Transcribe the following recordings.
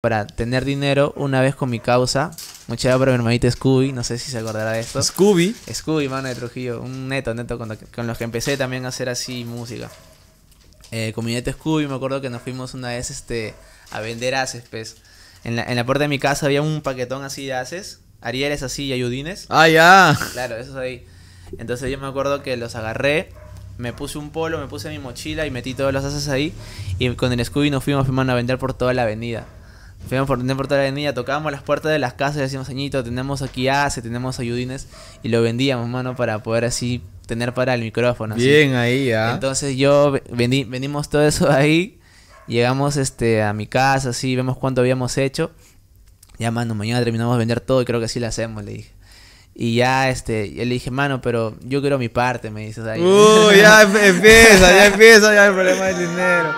para tener dinero una vez con mi causa. muchachos por mi hermanito Scooby, no sé si se acordará de esto. Scooby. Scooby, mano de Trujillo, un neto, neto con, con los que empecé también a hacer así música. Eh, con mi neto Scooby me acuerdo que nos fuimos una vez este, a vender haces, pues. En la, puerta de mi casa había un paquetón así de haces, Arieles así y ayudines. Ah, ya. Claro, eso es ahí. Entonces yo me acuerdo que los agarré, me puse un polo, me puse mi mochila y metí todos los haces ahí. Y con el Scooby nos fuimos fuimos a vender por toda la avenida. Fuimos por tener por toda la tocábamos las puertas de las casas y decíamos, añito, tenemos aquí ACE, tenemos ayudines, y lo vendíamos, mano, para poder así tener para el micrófono. Bien ahí, ya ¿ah? Entonces yo vendí, vendimos todo eso ahí, llegamos este a mi casa, así, vemos cuánto habíamos hecho. Ya, mano, mañana terminamos de vender todo y creo que así lo hacemos, le dije. Y ya, este, yo le dije, mano, pero yo quiero mi parte, me dice. O ya empieza, ya empieza ya el problema del dinero.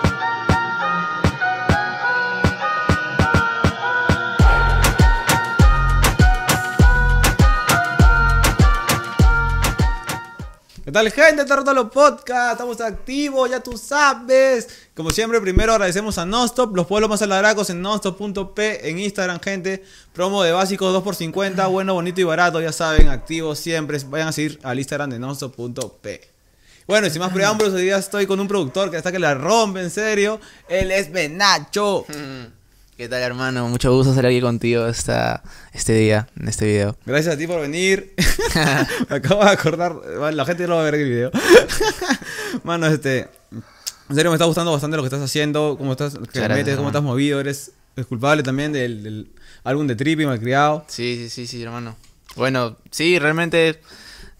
¿Qué tal gente? los Podcast, estamos activos, ya tú sabes. Como siempre, primero agradecemos a Nonstop, los pueblos más alaracos en nonstop.p, en Instagram, gente. Promo de básicos 2x50, bueno, bonito y barato, ya saben, activos siempre. Vayan a seguir al Instagram de nonstop.p. Bueno, y sin más preámbulos, hoy día estoy con un productor que hasta que la rompe, en serio. Él es Benacho. Mm. ¿Qué tal, hermano? Mucho gusto estar aquí contigo esta, este día, en este video. Gracias a ti por venir. Me acabo de acordar. la gente no va a ver el video. Mano, este. En serio, me está gustando bastante lo que estás haciendo, cómo estás, cómo estás movido. Eres culpable también del, álbum de Trippy, Malcriado. Sí, sí, sí, sí, hermano. Bueno, sí, realmente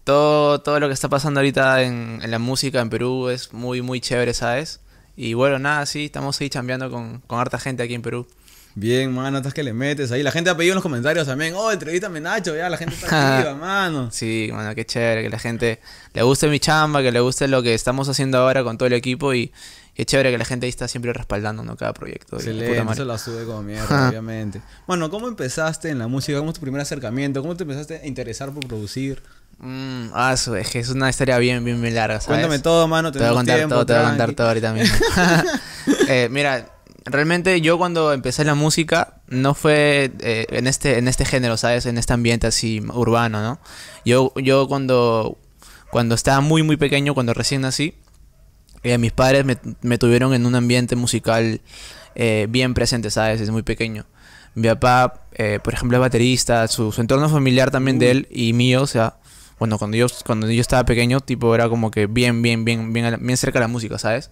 todo, todo lo que está pasando ahorita en, la música en Perú es muy, muy chévere, ¿sabes? Y bueno, nada, sí, estamos ahí chambeando con harta gente aquí en Perú. Bien, mano, estás que le metes ahí. La gente ha pedido en los comentarios también, oh, entrevítame, Nacho, ya la gente está activa, mano. Sí, mano, qué chévere, que la gente le guste mi chamba, que le guste lo que estamos haciendo ahora con todo el equipo y qué chévere que la gente ahí está siempre respaldando ¿no? cada proyecto. Se lee, se la sube como mierda, obviamente. Bueno, ¿cómo empezaste en la música? ¿Cómo es tu primer acercamiento? ¿Cómo te empezaste a interesar por producir? Mmm, ah, es una historia bien, bien, bien larga, ¿sabes? Cuéntame todo, mano. Te voy a contar todo, te voy a contar todo ahorita mismo. eh, mira, realmente yo cuando empecé la música no fue eh, en este en este género, ¿sabes? En este ambiente así urbano, ¿no? Yo yo cuando cuando estaba muy muy pequeño, cuando recién nací, eh, mis padres me, tuvieron en un ambiente musical eh, bien presente, ¿sabes? Desde muy pequeño. Mi papá, por ejemplo, es baterista, su, entorno familiar también de él y mío, o sea, bueno, cuando yo, cuando yo estaba pequeño, tipo, era como que bien, bien, bien, bien, bien cerca de la música, ¿sabes?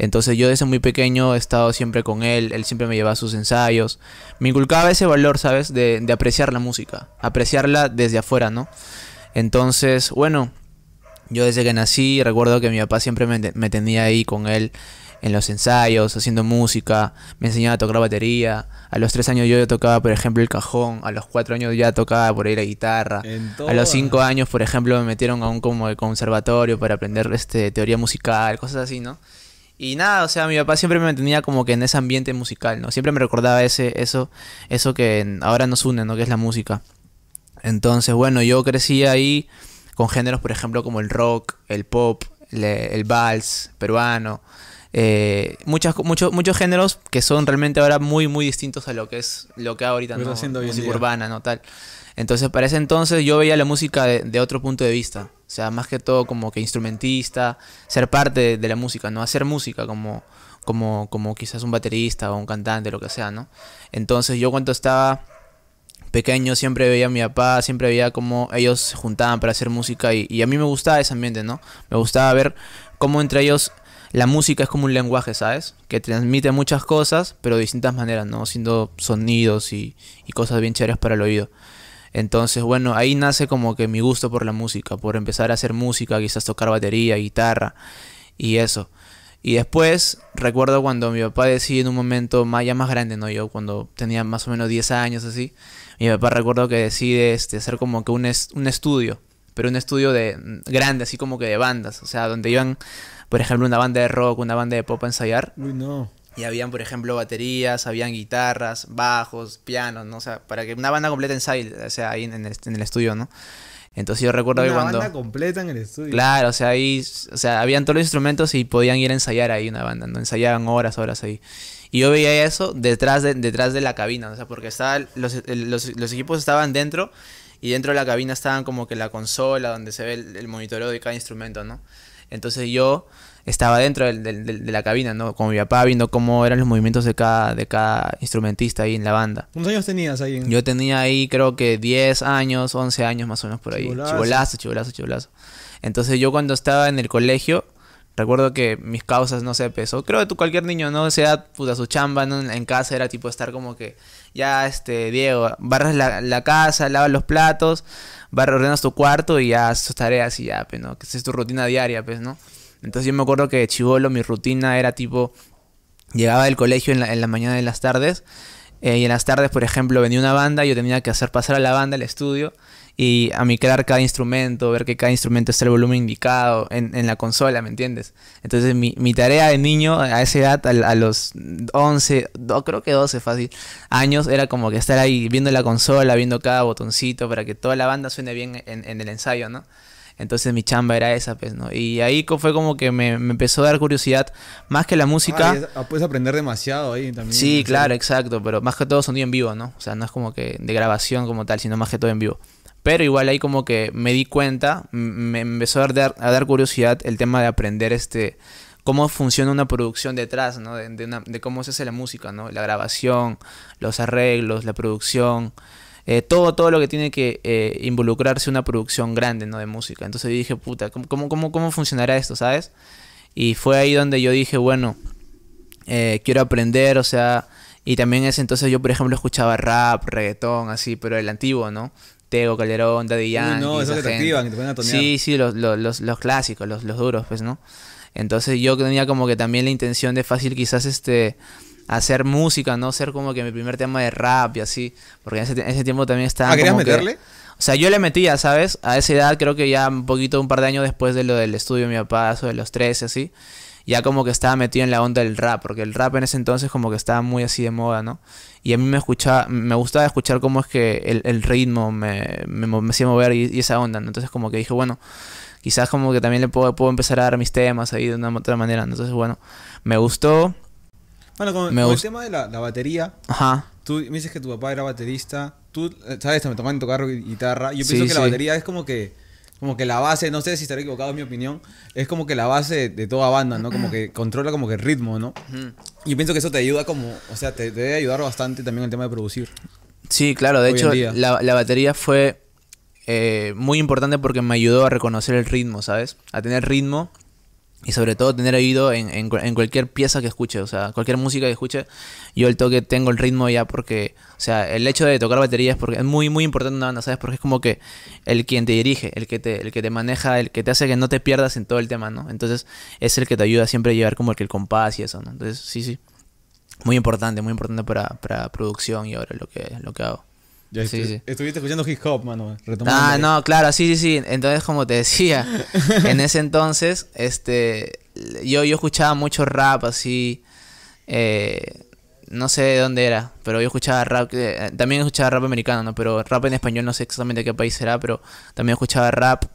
Entonces yo desde muy pequeño he estado siempre con él, él siempre me llevaba a sus ensayos. Me inculcaba ese valor, ¿sabes? De, apreciar la música, apreciarla desde afuera, ¿no? Entonces, bueno, yo desde que nací recuerdo que mi papá siempre me, tenía ahí con él en los ensayos, haciendo música, me enseñaba a tocar batería. A los tres años yo tocaba, por ejemplo, el cajón. A los cuatro años ya tocaba por ahí la guitarra. A los cinco años, por ejemplo, me metieron a un como conservatorio para aprender este, teoría musical, cosas así, ¿no? Y nada, o sea, mi papá siempre me mantenía como que en ese ambiente musical, ¿no? Siempre me recordaba ese, eso, eso que ahora nos une, ¿no? Que es la música. Entonces, bueno, yo crecí ahí con géneros, por ejemplo, como el rock, el pop, el vals peruano. Eh, muchas, muchos muchos géneros que son realmente ahora muy, muy distintos a lo que es lo que ahorita ¿no? música urbana, ¿no? Tal. Entonces, para ese entonces yo veía la música de, de otro punto de vista. O sea, más que todo como que instrumentista, ser parte de, la música, ¿no? Hacer música como, como, como quizás un baterista o un cantante, lo que sea, ¿no? Entonces yo cuando estaba pequeño siempre veía a mi papá, siempre veía cómo ellos se juntaban para hacer música y, y, a mí me gustaba ese ambiente, ¿no? Me gustaba ver cómo entre ellos la música es como un lenguaje, ¿sabes? Que transmite muchas cosas, pero de distintas maneras, ¿no? Siendo sonidos y, y cosas bien chéveres para el oído. Entonces, bueno, ahí nace como que mi gusto por la música, por empezar a hacer música, quizás tocar batería, guitarra y eso. Y después recuerdo cuando mi papá decía en un momento más, ya más grande, ¿no? Yo cuando tenía más o menos 10 años así, mi papá recuerdo que decide este, hacer como que un, un estudio, pero un estudio de mm, grande, así como que de bandas, o sea, donde iban, por ejemplo, una banda de rock, una banda de pop a ensayar. Uy, no. Y habían, por ejemplo, baterías, habían guitarras, bajos, pianos, ¿no? O sea, para que una banda completa ensaye, o sea, ahí en el, estudio, ¿no? Entonces yo recuerdo que cuando... Una banda completa en el estudio. Claro, o sea, ahí, o sea, habían todos los instrumentos y podían ir a ensayar ahí una banda, ¿no? Ensayaban horas, horas ahí. Y yo veía eso detrás de, detrás de la cabina, ¿no? o sea, porque estaba, los, equipos estaban dentro y dentro de la cabina estaban como que la consola donde se ve el, el monitoreo de cada instrumento, ¿no? Entonces yo estaba dentro de la cabina, ¿no? Con mi papá viendo cómo eran los movimientos de cada, de cada instrumentista ahí en la banda. ¿Cuántos años tenías ahí? Yo tenía ahí creo que 10 años, 11 años más o menos por ahí. Chibolazo, chibolazo, chibolazo. Entonces yo cuando estaba en el colegio, recuerdo que mis causas, no sé, peso Creo que tú, cualquier niño, ¿no? Se sea, puta, su chamba ¿no? en casa era tipo estar como que, ya, este, Diego, barras la, casa, lavas los platos, barras, ordenas tu cuarto y ya, tus tareas y ya, pues, ¿no? Que es tu rutina diaria, pues, ¿no? Entonces yo me acuerdo que de chivolo mi rutina era tipo, llegaba del colegio en la, en mañana y en las tardes, eh, y en las tardes, por ejemplo, venía una banda, y yo tenía que hacer pasar a la banda al estudio y a micrar cada instrumento, ver que cada instrumento está el volumen indicado en, la consola, ¿me entiendes? Entonces mi, mi, tarea de niño a esa edad, a, los 11, creo que 12 fácil, años, era como que estar ahí viendo la consola, viendo cada botoncito para que toda la banda suene bien en, en el ensayo, ¿no? Entonces mi chamba era esa, pues, ¿no? Y ahí fue como que me, empezó a dar curiosidad, más que la música... Ah, ah, puedes aprender demasiado ahí también. Sí, claro, exacto, pero más que todo sonido en vivo, ¿no? O sea, no es como que de grabación como tal, sino más que todo en vivo. Pero igual ahí como que me di cuenta, me empezó a dar, a dar curiosidad el tema de aprender este cómo funciona una producción detrás, ¿no? de, cómo se hace la música, ¿no? La grabación, los arreglos, la producción, eh, todo, todo lo que tiene que involucrarse eh, involucrarse una producción grande, ¿no? De música. Entonces dije, puta, ¿cómo, cómo, cómo funcionará esto, sabes? Y fue ahí donde yo dije, bueno, eh, quiero aprender, o sea, y también ese entonces yo, por ejemplo, escuchaba rap, reggaetón, así, pero el antiguo, ¿no? Tego, Calderón, Daddy Yankee. no, esos que te activan, que te a Sí, sí, los, los, los clásicos, los, los duros, pues, ¿no? Entonces yo tenía como que también la intención de fácil quizás este hacer música, ¿no? Ser como que mi primer tema de rap y así. Porque en ese, tiempo también estaba. ¿Ah, querías meterle? o sea, yo le metía, ¿sabes? A esa edad, creo que ya un poquito, un par de años después de lo del estudio de mi papá, eso de los 13, así. Ya como que estaba metido en la onda del rap, porque el rap en ese entonces como que estaba muy así de moda, ¿no? Y a mí me escuchaba, me gustaba escuchar cómo es que el, ritmo me, me, hacía mover y, esa onda, Entonces como que dije, bueno, quizás como que también le puedo, puedo empezar a dar mis temas ahí de una otra manera, Entonces, bueno, me gustó, bueno, con, el tema de la, la, batería. Ajá. Tú me dices que tu papá era baterista. Tú, sabes, me en tocar guitarra. Yo pienso que la batería es como que como que la base, no sé si estaré equivocado, en mi opinión, es como que la base de toda banda, ¿no? Como que controla como que el ritmo, ¿no? Y yo pienso que eso te ayuda como, o sea, te, debe ayudar bastante también el tema de producir. Sí, claro, de hecho la, la, batería fue eh, muy importante porque me ayudó a reconocer el ritmo, ¿sabes? A tener ritmo y sobre todo tener oído en, cualquier pieza que escuche, o sea, cualquier música que escuche, yo el toque tengo el ritmo ya porque, o sea, el hecho de tocar batería es, porque es muy, muy importante en una banda, ¿sabes? Porque es como que el quien te dirige, el que te, el que te maneja, el que te hace que no te pierdas en todo el tema, ¿no? Entonces es el que te ayuda siempre a llevar como el que el compás y eso, ¿no? Entonces, sí, sí, muy importante, muy importante para, para producción y ahora lo que, lo que hago. Estuviste escuchando hip hop, mano. Ah, no, claro, sí, sí, sí. Entonces, como te decía, en ese entonces, este, yo, yo escuchaba mucho rap así. Eh, no sé de dónde era, pero yo escuchaba rap. Eh, también escuchaba rap americano, ¿no? Pero rap en español, no sé exactamente qué país será pero también escuchaba rap.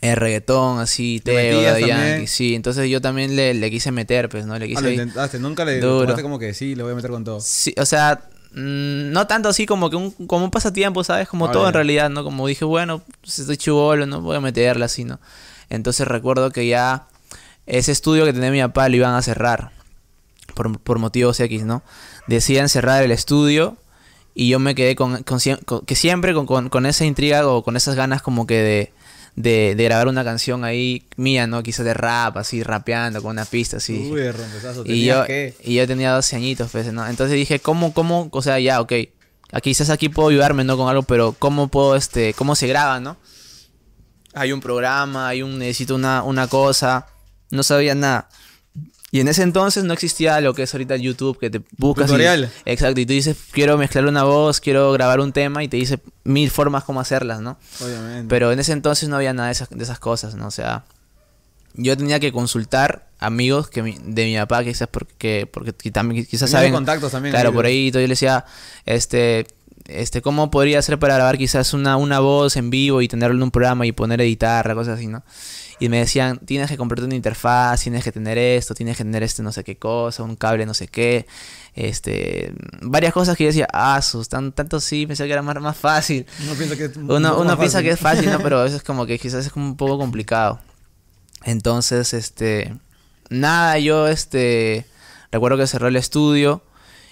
Eh, reggaetón, así, Teo, sí. Entonces yo también le, le, quise meter, pues, ¿no? Le quise. Ah, lo intentaste, nunca le duro. como que sí, le voy a meter con todo. Sí, o sea, Mm, no tanto así como que un, como un pasatiempo, ¿sabes? Como ah, todo en realidad, ¿no? Como dije, bueno, estoy chivolo, no voy a meterla así, ¿no? Entonces recuerdo que ya ese estudio que tenía mi papá lo iban a cerrar. Por, por motivos X, ¿no? Decían cerrar el estudio y yo me quedé con, que siempre con, con, esa intriga o con esas ganas como que de, de, grabar una canción ahí mía, ¿no? Quizás de rap, así, rapeando con una pista, así. Uy, y yo, y yo tenía 12 añitos, pues, ¿no? Entonces dije, ¿cómo, cómo? O sea, ya, ok. Quizás aquí puedo ayudarme, ¿no? Con algo, pero ¿cómo puedo, este, cómo se graba, ¿no? Hay un programa, hay un, necesito una, una cosa. No sabía nada. Y en ese entonces no existía lo que es ahorita YouTube, que te buscas. Tutorial. exacto. Y tú dices, quiero mezclar una voz, quiero grabar un tema, y te dice mil formas cómo hacerlas, ¿no? Obviamente. Pero en ese entonces no había nada de esas, cosas, ¿no? O sea, yo tenía que consultar amigos que de mi papá, quizás porque, porque también, quizás saben. contactos también. Claro, por ahí yo le decía, este, este, ¿cómo podría hacer para grabar quizás una, una voz en vivo y tenerlo en un programa y poner a editar, cosas así, ¿no? y me decían, tienes que comprarte una interfaz, tienes que tener esto, tienes que tener este no sé qué cosa, un cable no sé qué, este, varias cosas que yo decía, ah, sus, tanto sí, pensé que era más, fácil. Uno piensa que es, uno, piensa que es fácil, ¿no? pero eso es como que quizás es como un poco complicado. Entonces, este, nada, yo, este, recuerdo que cerré el estudio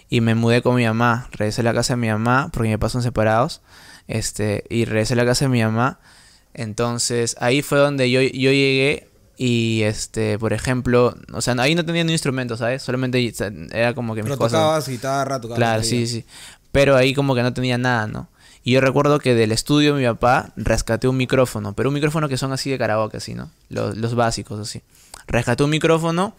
y me mudé con mi mamá, regresé a la casa de mi mamá porque me papás son separados, este, y regresé a la casa de mi mamá entonces ahí fue donde yo, yo llegué y este, por ejemplo, o sea, ahí no tenía ni instrumento, ¿sabes? Solamente era como que mis Pero tocabas guitarra, tocabas Claro, sí, sí. Pero ahí como que no tenía nada, ¿no? Y yo recuerdo que del estudio mi papá rescaté un micrófono, pero un micrófono que son así de karaoke, así, ¿no? Los, los básicos, así. Rescaté un micrófono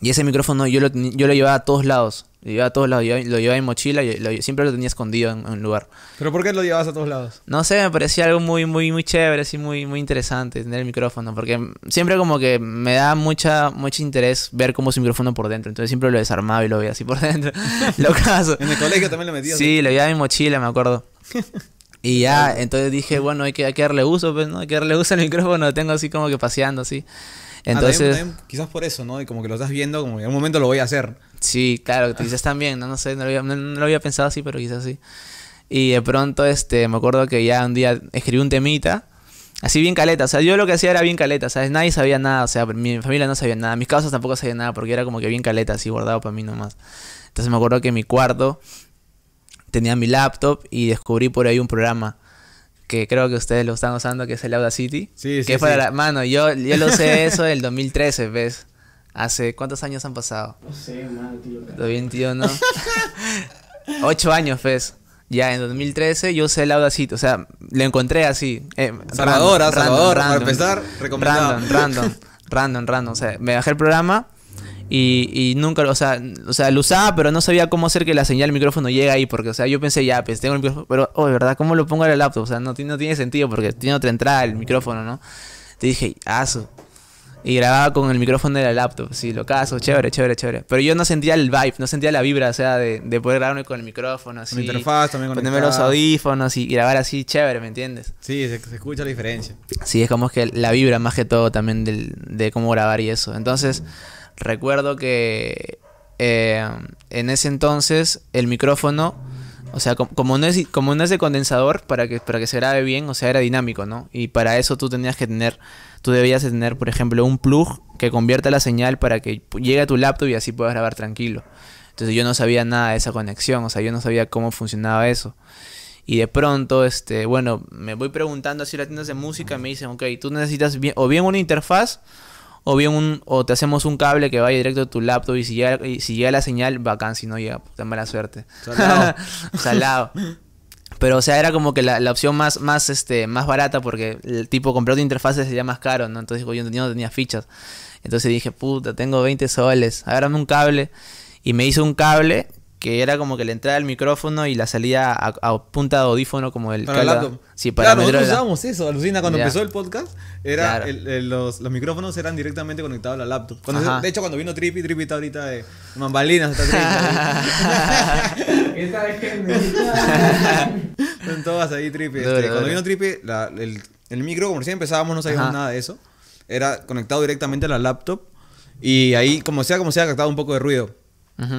y ese micrófono yo lo, yo lo llevaba a todos lados. Lo llevaba a todos lados. lo llevaba en mochila y siempre lo tenía escondido en, un lugar. ¿Pero por qué lo llevabas a todos lados? No sé, me parecía algo muy, muy, muy chévere, así muy, muy interesante tener el micrófono. Porque siempre como que me da mucha, mucho interés ver cómo es un micrófono por dentro. Entonces siempre lo desarmaba y lo veía así por dentro. lo caso. En el colegio también lo metías. Sí, lo llevaba en mochila, me acuerdo. Y ya, entonces dije, bueno, hay que, hay que darle uso, pues, ¿no? Hay que darle uso al micrófono, lo tengo así como que paseando, así. Entonces. quizás por eso, ¿no? Y como que lo estás viendo, como que en un momento lo voy a hacer. Sí, claro, dices también, no, no sé, no lo, había, pensado así, pero quizás sí. Y de pronto, este, me acuerdo que ya un día escribí un temita. Así bien caleta, o sea, yo lo que hacía era bien caleta, ¿sabes? Nadie sabía nada, o sea, mi familia no sabía nada, mis causas tampoco sabían nada, porque era como que bien caleta, así guardado para mí nomás. Entonces me acuerdo que en mi cuarto tenía mi laptop y descubrí por ahí un programa que creo que ustedes lo están usando, que es el Audacity. Sí, sí. Que la mano, yo, lo sé eso el 2013, ¿ves? Hace cuántos años han pasado? No sé, mano, tío. ¿no? Ocho años, ¿ves? Ya en 2013 yo usé el Audacity, o sea, lo encontré así. Eh, Salvador, ah, Salvador, para empezar, Random, random, random, random. O sea, me bajé el programa y, y, nunca, o sea, o sea, lo usaba, pero no sabía cómo hacer que la señal del micrófono llegue ahí, porque, o sea, yo pensé, ya, pues tengo el micrófono, pero, oh, de verdad, ¿cómo lo pongo en el laptop? O sea, no, no tiene sentido porque tiene otra entrada el micrófono, ¿no? Te dije, aso. Y grababa con el micrófono de la laptop, sí, lo caso, chévere, chévere, chévere. Pero yo no sentía el vibe, no sentía la vibra, o sea, de, de poder grabarme con el micrófono, así. Con interfaz también Ponerme los audífonos y grabar así, chévere, ¿me entiendes? Sí, se, escucha la diferencia. Sí, es como que la vibra más que todo también del, de cómo grabar y eso. Entonces recuerdo que eh, en ese entonces el micrófono, o sea, como, no es, como de condensador, para que, para que se grabe bien, o sea, era dinámico, ¿no? Y para eso tú tenías que tener, tú debías tener, por ejemplo, un plug que convierta la señal para que llegue a tu laptop y así puedas grabar tranquilo. Entonces yo no sabía nada de esa conexión, o sea, yo no sabía cómo funcionaba eso. Y de pronto, este, bueno, me voy preguntando así las tiendas de música, me dicen, ok, tú necesitas bien, o bien una interfaz o bien un, o te hacemos un cable que vaya directo a tu laptop y si llega, y si llega la señal, bacán, si no llega, puta mala suerte. Salado. Salado. Pero, o sea, era como que la, opción más, más, este, más barata porque el tipo comprar otra interfaz sería más caro, ¿no? Entonces yo no tenía fichas. Entonces dije, puta, tengo 20 soles, agárrame un cable. Y me hizo un cable que era como que le entrada el micrófono y la salida a, punta de audífono como el laptop claro, nosotros usábamos eso, alucina cuando empezó el podcast, era los, micrófonos eran directamente conectados a la laptop. de hecho cuando vino Trippy, Trippy está ahorita de mambalinas, está Están todas ahí Trippy. Este, cuando vino Trippy, el, el, micro como recién empezábamos no sabíamos nada de eso. Era conectado directamente a la laptop y ahí como sea como sea captado un poco de ruido.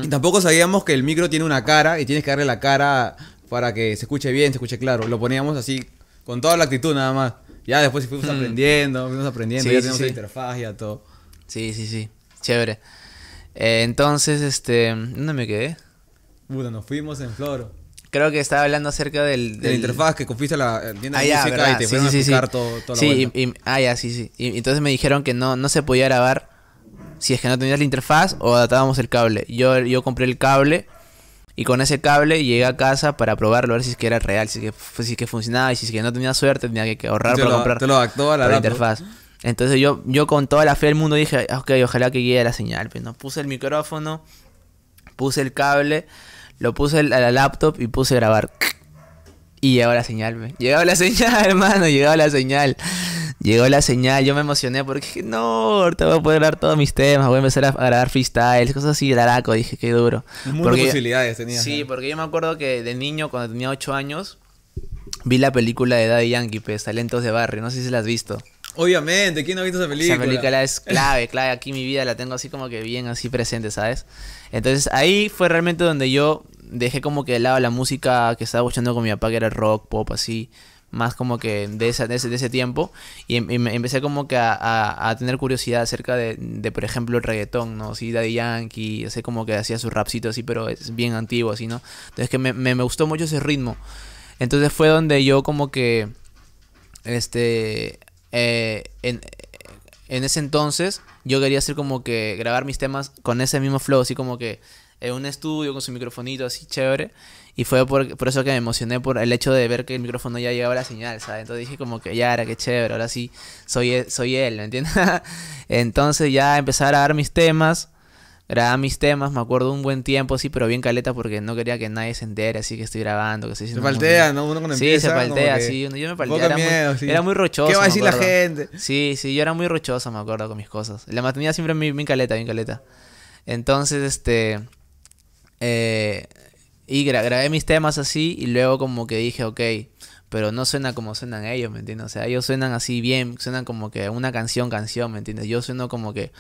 Y tampoco sabíamos que el micro tiene una cara y tienes que darle la cara para que se escuche bien, se escuche claro. Lo poníamos así, con toda la actitud nada más. Ya después fuimos aprendiendo, fuimos aprendiendo, ya sí, la interfaz, ya todo. Sí, sí, sí. Chévere. Eh, entonces, este. ¿Dónde me quedé? Bueno, nos fuimos en Floro. Creo que estaba hablando acerca del. del... De la interfaz que confiste la tienda ah, de música y te a sí, sí, sí. Ah, y, entonces me dijeron que no, no se podía grabar si es que no tenías la interfaz o adaptábamos el cable. Yo, yo compré el cable y con ese cable llegué a casa para probarlo, a ver si es que era real, si que, si que funcionaba y si es que no tenía suerte tenía que ahorrar para comprar la, interfaz. Entonces yo, yo con toda la fe del mundo dije, ah, ok, ojalá que llegue la señal. Pues, no, puse el micrófono, puse el cable, lo puse a la laptop y puse a grabar. Y ahora la señal, me. Pues. Llegaba la señal, hermano, llegaba la señal. Llegó la señal, yo me emocioné porque dije, no, ahorita voy a poder grabar todos mis temas, voy a empezar a grabar freestyles, cosas así, daraco, dije, qué duro. Muchas posibilidades tenía. Sí, porque yo me acuerdo que de niño, cuando tenía 8 años, vi la película de Daddy Yankee, pues, Talentos de Barrio, no sé si la has visto. Obviamente, ¿quién no ha visto esa película? Esa película es clave, clave, aquí mi vida la tengo así como que bien así presente, ¿sabes? Entonces ahí fue realmente donde yo dejé como que de lado la música que estaba escuchando con mi papá, que era rock, pop, así más como que de, de, ese, tiempo y, em, em, empecé como que a, a, tener curiosidad acerca de, por ejemplo, el reggaetón, ¿no? Sí, Daddy Yankee, sé como que hacía sus rapcito así, pero es bien antiguo, así, ¿no? Entonces que me, gustó mucho ese ritmo. Entonces fue donde yo como que, este, eh, en, en ese entonces yo quería hacer como que grabar mis temas con ese mismo flow, así como que en un estudio con su microfonito así chévere. Y fue por, por, eso que me emocioné por el hecho de ver que el micrófono ya llegaba la señal, ¿sabes? Entonces dije como que ya era que chévere, ahora sí soy, e, soy él, ¿me entiendes? Entonces ya empecé a grabar mis temas. Grababa mis temas, me acuerdo un buen tiempo, sí, pero bien caleta porque no quería que nadie se entere, así que estoy grabando, que Se paltea, ¿no? Uno cuando sí, se paltea, sí. yo me paltea. Era, muy, era muy rochoso. ¿Qué va a decir la gente? Sí, sí, yo era muy rochoso, me acuerdo, con mis cosas. La mantenía siempre bien caleta, bien caleta. Entonces, este. Eh, y grabé mis temas así y luego como que dije, ok, pero no suena como suenan ellos, ¿me entiendes? O sea, ellos suenan así bien, suenan como que una canción, canción, ¿me entiendes? Yo sueno como que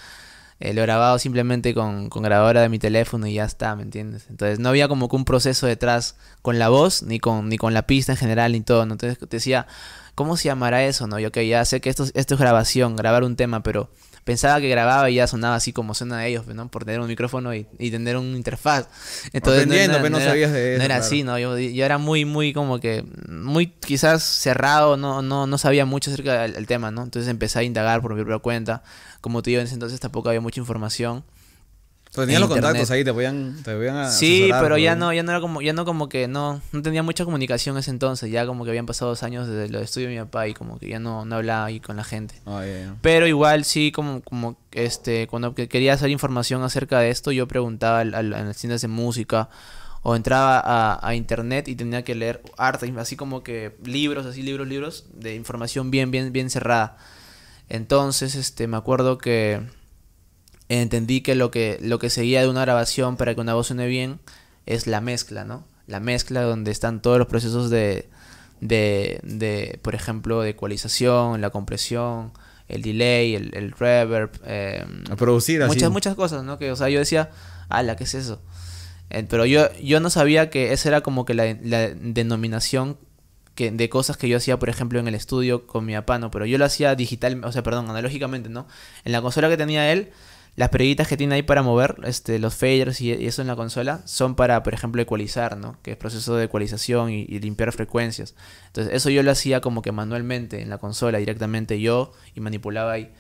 eh, lo he grabado simplemente con, con, grabadora de mi teléfono y ya está, ¿me entiendes? Entonces no había como que un proceso detrás con la voz, ni con, ni con la pista en general, ni todo, ¿no? Entonces te decía, ¿cómo se llamará eso? No, yo que ya sé que esto, esto es grabación, grabar un tema, pero pensaba que grababa y ya sonaba así como suena de ellos, ¿no? Por tener un micrófono y, tener un interfaz. Entonces, no, pero no, pues, sabías de No era así, ¿no? Yo, yo, era muy, muy como que, muy quizás cerrado, no, no, no sabía mucho acerca del, tema, ¿no? Entonces empecé a indagar por mi propia cuenta. Como te digo, en ese entonces tampoco había mucha información tenías pues los contactos ahí, te podían, te Sí, pero ya no, ya no era como, ya no como que no, no tenía mucha comunicación ese entonces, ya como que habían pasado dos años desde los estudios de mi papá y como que ya no, no hablaba ahí con la gente. Ah, pero igual sí, como, como este, cuando quería hacer información acerca de esto, yo preguntaba al, en las tiendas de música o entraba a, a, internet y tenía que leer arte, así como que libros, así libros, libros de información bien, bien, bien cerrada. Entonces, este, me acuerdo que entendí que lo que, lo que seguía de una grabación para que una voz suene bien es la mezcla, ¿no? La mezcla donde están todos los procesos de, de, de por ejemplo, de ecualización, la compresión, el delay, el, reverb. Em, producir Muchas, muchas cosas, ¿no? Que, o sea, yo decía, ala, ¿qué es eso? Eh, pero yo, yo no sabía que esa era como que la, denominación de cosas que yo hacía, por ejemplo, en el estudio con mi apano, Pero yo lo hacía digital, o sea, perdón, analógicamente, ¿no? En la consola que tenía él, las perillitas que tiene ahí para mover, este, los faders y, eso en la consola, son para, por ejemplo, ecualizar, ¿no? Que es proceso de ecualización y, limpiar frecuencias. Entonces, eso yo lo hacía como que manualmente en la consola, directamente yo, y manipulaba ahí.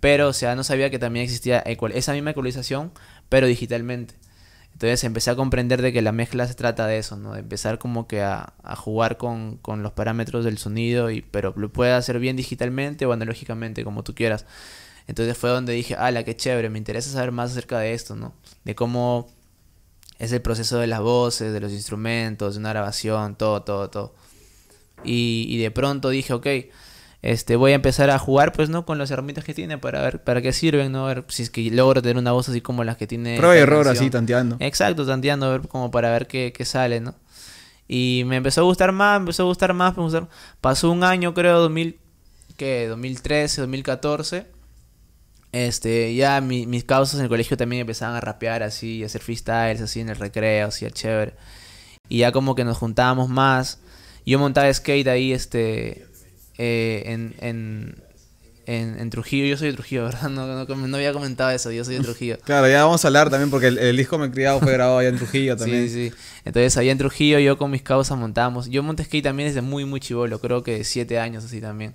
Pero, o sea, no sabía que también existía esa misma ecualización, pero digitalmente. Entonces empecé a comprender de que la mezcla se trata de eso, ¿no? De empezar como que a, jugar con, los parámetros del sonido, y, pero lo puedes hacer bien digitalmente o analógicamente, como tú quieras. Entonces fue donde dije, la qué chévere, me interesa saber más acerca de esto, ¿no? De cómo es el proceso de las voces, de los instrumentos, de una grabación, todo, todo, todo. Y, y de pronto dije, ok, este, voy a empezar a jugar, pues, ¿no? Con las herramientas que tiene para ver para qué sirven, ¿no? A ver si es que logro tener una voz así como las que tiene. Prueba error, así, tanteando. Exacto, tanteando, a ver, como para ver qué, qué sale, ¿no? Y me empezó a gustar más, me empezó a gustar más, me empezó a Pasó un año, creo, 2000, ¿qué? 2013, 2014. Este, ya mis causas en el colegio también empezaban a rapear así, a hacer freestyles así en el recreo, así al chévere. Y ya como que nos juntábamos más. Yo montaba skate ahí, este, eh, en, Trujillo. Yo soy de Trujillo, ¿verdad? No, no, había comentado eso, yo soy de Trujillo. claro, ya vamos a hablar también porque el, disco Me Criado fue grabado allá en Trujillo también. Sí, sí. Entonces allá en Trujillo yo con mis causas montábamos. Yo monté skate también desde muy, muy chivolo, creo que siete 7 años así también.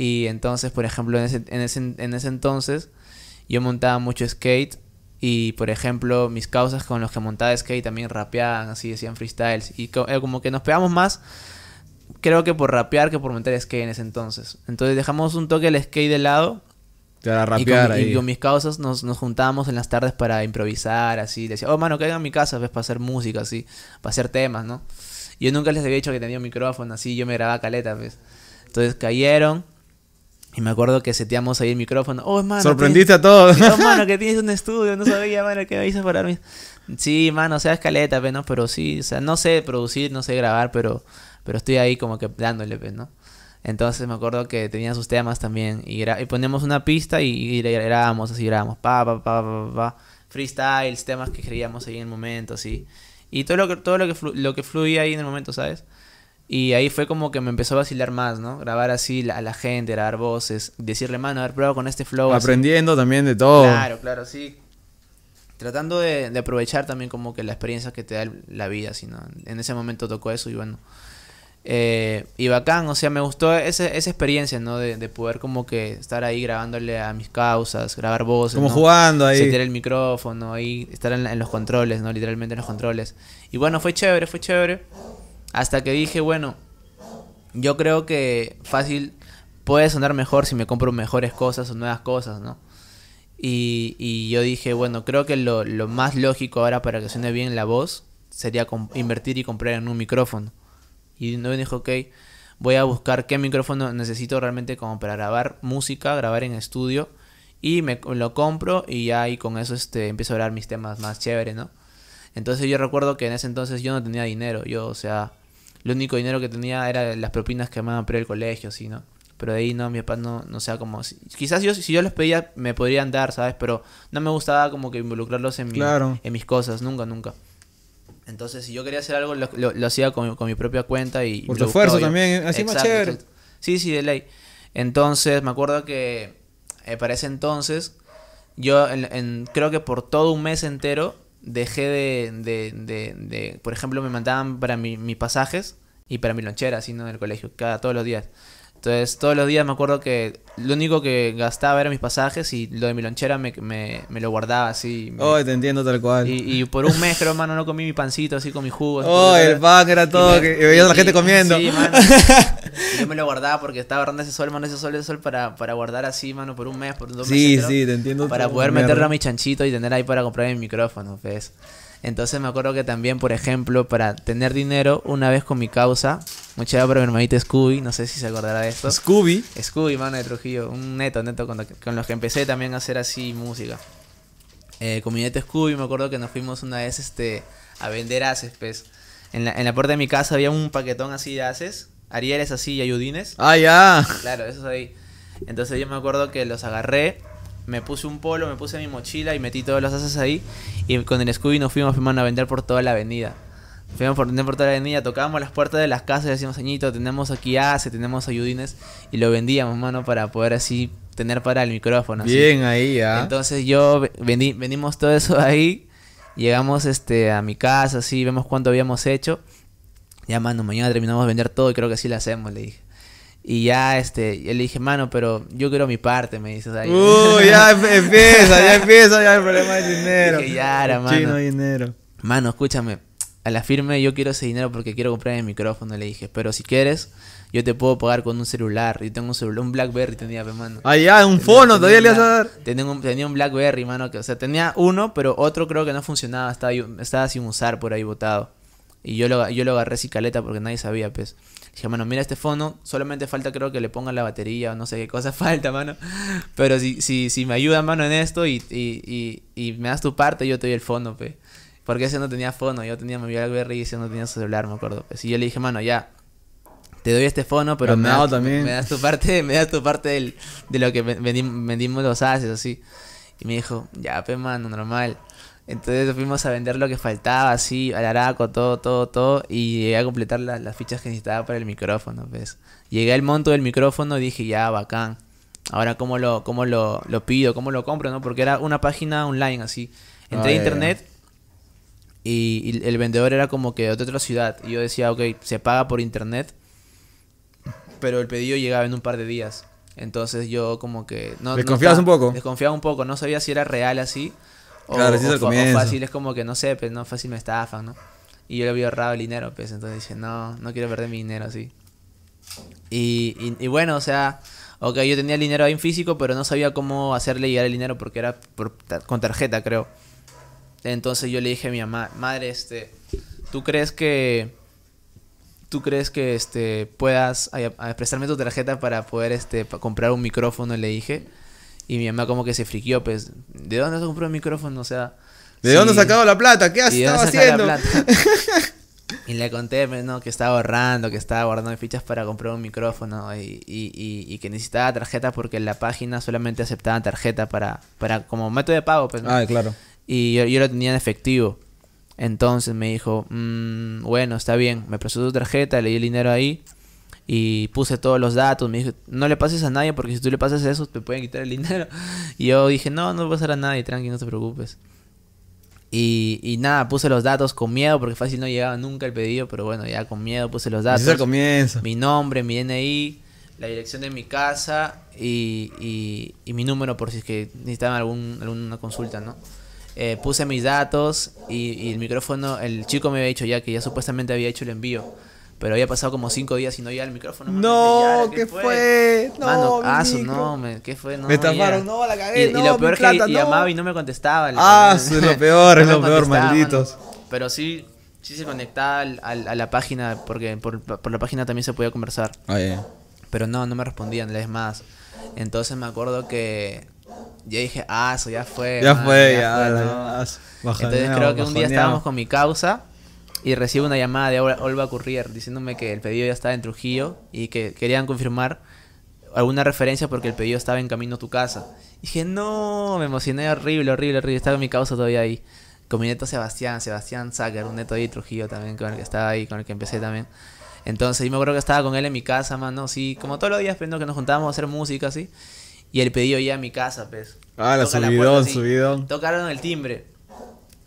Y entonces, por ejemplo, en ese, entonces yo montaba mucho skate y, por ejemplo, mis causas con los que montaba skate también rapeaban, así decían freestyles. Y eh, como que nos pegamos más, creo que por rapear que por montar skate en ese entonces. Entonces dejamos un toque el skate de lado. para y con, mis causas nos, nos juntábamos en las tardes para improvisar, así. Decía, oh, mano, caigan a mi casa, ves, para hacer música, así, para hacer temas, ¿no? Yo nunca les había dicho que tenía un micrófono, así, yo me grababa caleta, ¿ves? Entonces cayeron, y me acuerdo que seteamos ahí el micrófono. Oh, hermano! Sorprendiste a todos. Oh, no, que tienes un estudio. No sabía, hermano, que vais a parar. Sí, mano, o sea, escaleta, pero, pero sí, o sea, no sé producir, no sé grabar, pero, pero estoy ahí como que dándole, ¿no? Entonces me acuerdo que tenían sus temas también. Y, y poníamos una pista y, y así grabamos Pa, pa, pa, pa, pa, Freestyles, temas que creíamos ahí en el momento, así. Y todo lo que, todo lo que, lo que fluía ahí en el momento, ¿sabes? Y ahí fue como que me empezó a vacilar más, ¿no? Grabar así a la gente, grabar voces, decirle, mano, a ver, prueba con este flow. Aprendiendo también de todo. Claro, claro, sí. Tratando de, aprovechar también como que la experiencia que te da la vida, sino en ese momento tocó eso y bueno. Eh, y bacán, o sea, me gustó ese, esa experiencia, ¿no? De, poder como que estar ahí grabándole a mis causas, grabar voces. Como jugando ahí. Sentir el micrófono, ahí, estar en, en los controles, ¿no? Literalmente en los controles. Y bueno, fue chévere, fue chévere. Hasta que dije, bueno, yo creo que fácil puede sonar mejor si me compro mejores cosas o nuevas cosas, ¿no? Y, yo dije, bueno, creo que lo, más lógico ahora para que suene bien la voz sería invertir y comprar en un micrófono. Y no dijo, ok, voy a buscar qué micrófono necesito realmente como para grabar música, grabar en estudio. Y me lo compro y ya ahí con eso este, empiezo a grabar mis temas más chévere, ¿no? Entonces yo recuerdo que en ese entonces yo no tenía dinero, yo, o sea, ...el único dinero que tenía era las propinas que me daban pre el colegio, así, ¿no? Pero de ahí no, mi papá no, no sea como. Quizás yo, si yo los pedía, me podrían dar, ¿sabes? Pero no me gustaba como que involucrarlos en, mi, en mis cosas, nunca, nunca. Entonces, si yo quería hacer algo, lo, hacía con, mi propia cuenta y. Por esfuerzo también, así más chévere. Sí, sí, de ley. Entonces, me acuerdo que eh, para ese entonces, yo creo que por todo un mes entero dejé de, de, de, por ejemplo, me mandaban para mis pasajes y para mi lonchera, sino en el colegio, cada todos los días. Entonces, todos los días me acuerdo que lo único que gastaba era mis pasajes y lo de mi lonchera me, me, lo guardaba así. Oh, te entiendo tal cual. Y, por un mes, creo, mano, no comí mi pancito así con mi jugo. Oh, el pan era todo, que veía a la gente comiendo. Sí, yo me lo guardaba porque estaba agarrando ese sol, mano, ese sol, ese sol para, para guardar así, mano, por un mes, por dos meses. Sí, sí, te entiendo. Para poder meterlo a mi chanchito y tener ahí para comprar mi micrófono, pues. Entonces me acuerdo que también, por ejemplo, para tener dinero, una vez con mi causa, mucha por mi hermanito Scooby, no sé si se acordará de esto. Scooby. Scooby, mano de Trujillo, un neto, neto, con, con los que empecé también a hacer así música. Eh, con mi neto Scooby, me acuerdo que nos fuimos una vez este, a vender haces, pues. En la, puerta de mi casa había un paquetón así de haces, Arieles así y ayudines. Ah, ya. Claro, esos ahí. Entonces yo me acuerdo que los agarré me puse un polo, me puse mi mochila y metí todos los haces ahí. Y con el Scooby nos fuimos firmando a vender por toda la avenida. Fuimos por por toda la avenida, tocábamos las puertas de las casas y decíamos, añito, tenemos aquí ases, tenemos ayudines. Y lo vendíamos, mano, para poder así tener para el micrófono. Bien ahí, ya ah. Entonces yo vendí, vendimos todo eso ahí. Llegamos este, a mi casa, así, vemos cuánto habíamos hecho. Ya, mano, mañana terminamos de vender todo y creo que así lo hacemos, le dije. Y ya, este, yo le dije, mano, pero yo quiero mi parte, me dices ya empieza, ya empieza, ya el problema de dinero. ya, mano. Chino dinero. Mano, escúchame, a la firme yo quiero ese dinero porque quiero comprar el micrófono, le dije, pero si quieres, yo te puedo pagar con un celular. Yo tengo un celular, un Blackberry tenía, mano. Ah, ya, un fono, todavía le vas a dar. Tenía un, tenía un Blackberry, mano, que, o sea, tenía uno, pero otro creo que no funcionaba, estaba, estaba sin usar por ahí botado. Y yo lo, yo lo agarré sin caleta porque nadie sabía, pues. Dije, mano, mira este fono, solamente falta creo que le pongan la batería o no sé qué cosa falta, mano. Pero si, si, si me ayudas, mano, en esto y, me das tu parte, yo te doy el fono, pe. Porque ese no tenía fono, yo tenía mi VR y ese no tenía celular, me acuerdo. Pues. Y yo le dije, mano, ya, te doy este fono, pero me das, tu parte, me das tu parte de lo que vendimos, vendimos los haces, así. Y me dijo, ya, pe, mano, normal. Entonces fuimos a vender lo que faltaba, así, al araco, todo, todo, todo. Y llegué a completar las fichas que necesitaba para el micrófono, ¿ves? Llegué al monto del micrófono y dije, ya, bacán. Ahora, ¿cómo lo, cómo lo, lo pido? ¿Cómo lo compro? ¿no? Porque era una página online, así. Entré a ah, internet y, el vendedor era como que de otra ciudad. Y yo decía, ok, se paga por internet. Pero el pedido llegaba en un par de días. Entonces yo como que... No, un poco? Desconfiaba un poco. No sabía si era real así o, es fácil es como que no sé, pero no fácil me estafan, ¿no? Y yo le había ahorrado el dinero, pues entonces dije, no, no quiero perder mi dinero así. Y, bueno, o sea, ok, yo tenía el dinero ahí en físico, pero no sabía cómo hacerle llegar el dinero porque era con tarjeta, creo. Entonces yo le dije a mi mamá, madre, este, ¿tú crees que... ¿Tú crees que este, puedas prestarme tu tarjeta para poder este, comprar un micrófono? Le dije. Y mi mamá como que se friquió, pues, ¿de dónde se compró el micrófono? O sea... ¿De dónde has sacado la plata? ¿Qué has haciendo? y le conté, pues, ¿no? Que estaba ahorrando, que estaba guardando fichas para comprar un micrófono y, y, y, que necesitaba tarjeta porque en la página solamente aceptaban tarjeta para, para como método de pago, pues, Ah, claro. Y yo, lo tenía en efectivo. Entonces me dijo, mm, bueno, está bien, me prestó tu tarjeta, leí el dinero ahí y puse todos los datos. Me dijo, no le pases a nadie porque si tú le pasas eso te pueden quitar el dinero. Y yo dije, no, no va a pasar a nadie, tranqui, no te preocupes. Y, y, nada, puse los datos con miedo porque fácil no llegaba nunca el pedido, pero bueno, ya con miedo puse los datos. Mi nombre, mi DNI, la dirección de mi casa y, y, mi número por si es que necesitaban algún, alguna consulta, ¿no? Eh, puse mis datos y, y, el micrófono, el chico me había dicho ya que ya supuestamente había hecho el envío. Pero había pasado como cinco días y no había el micrófono. No, ah, ¿qué, fue? No, Mano, aso, ah, no, me, ¿qué fue? No, me taparon, no, la cagué. Y, lo peor plata, que no. llamaba y no me contestaba. Ah, es lo peor, es lo peor, malditos. Pero sí, sí se conectaba al, a la página, porque por, por, la página también se podía conversar. Ah, Pero no, no me respondían, vez más. Entonces me acuerdo que yo dije, ah, eso ya fue. Ya fue, ya, fue, Entonces creo que un día estábamos con mi causa y recibo una llamada de Olva Currier diciéndome que el pedido ya estaba en Trujillo y que querían confirmar alguna referencia porque el pedido estaba en camino a tu casa. Y dije, no, me emocioné horrible, horrible, horrible. Estaba en mi causa todavía ahí. Con mi neto Sebastián, Sebastián Zacker, un neto ahí Trujillo también, con el que estaba ahí, con el que empecé también. Entonces, yo me acuerdo que estaba con él en mi casa, mano, sí, como todos los días, pero pues, que nos juntábamos a hacer música, así. Y el pedido ya a mi casa, pues. Ah, la subidón, subidón. Tocaron el timbre.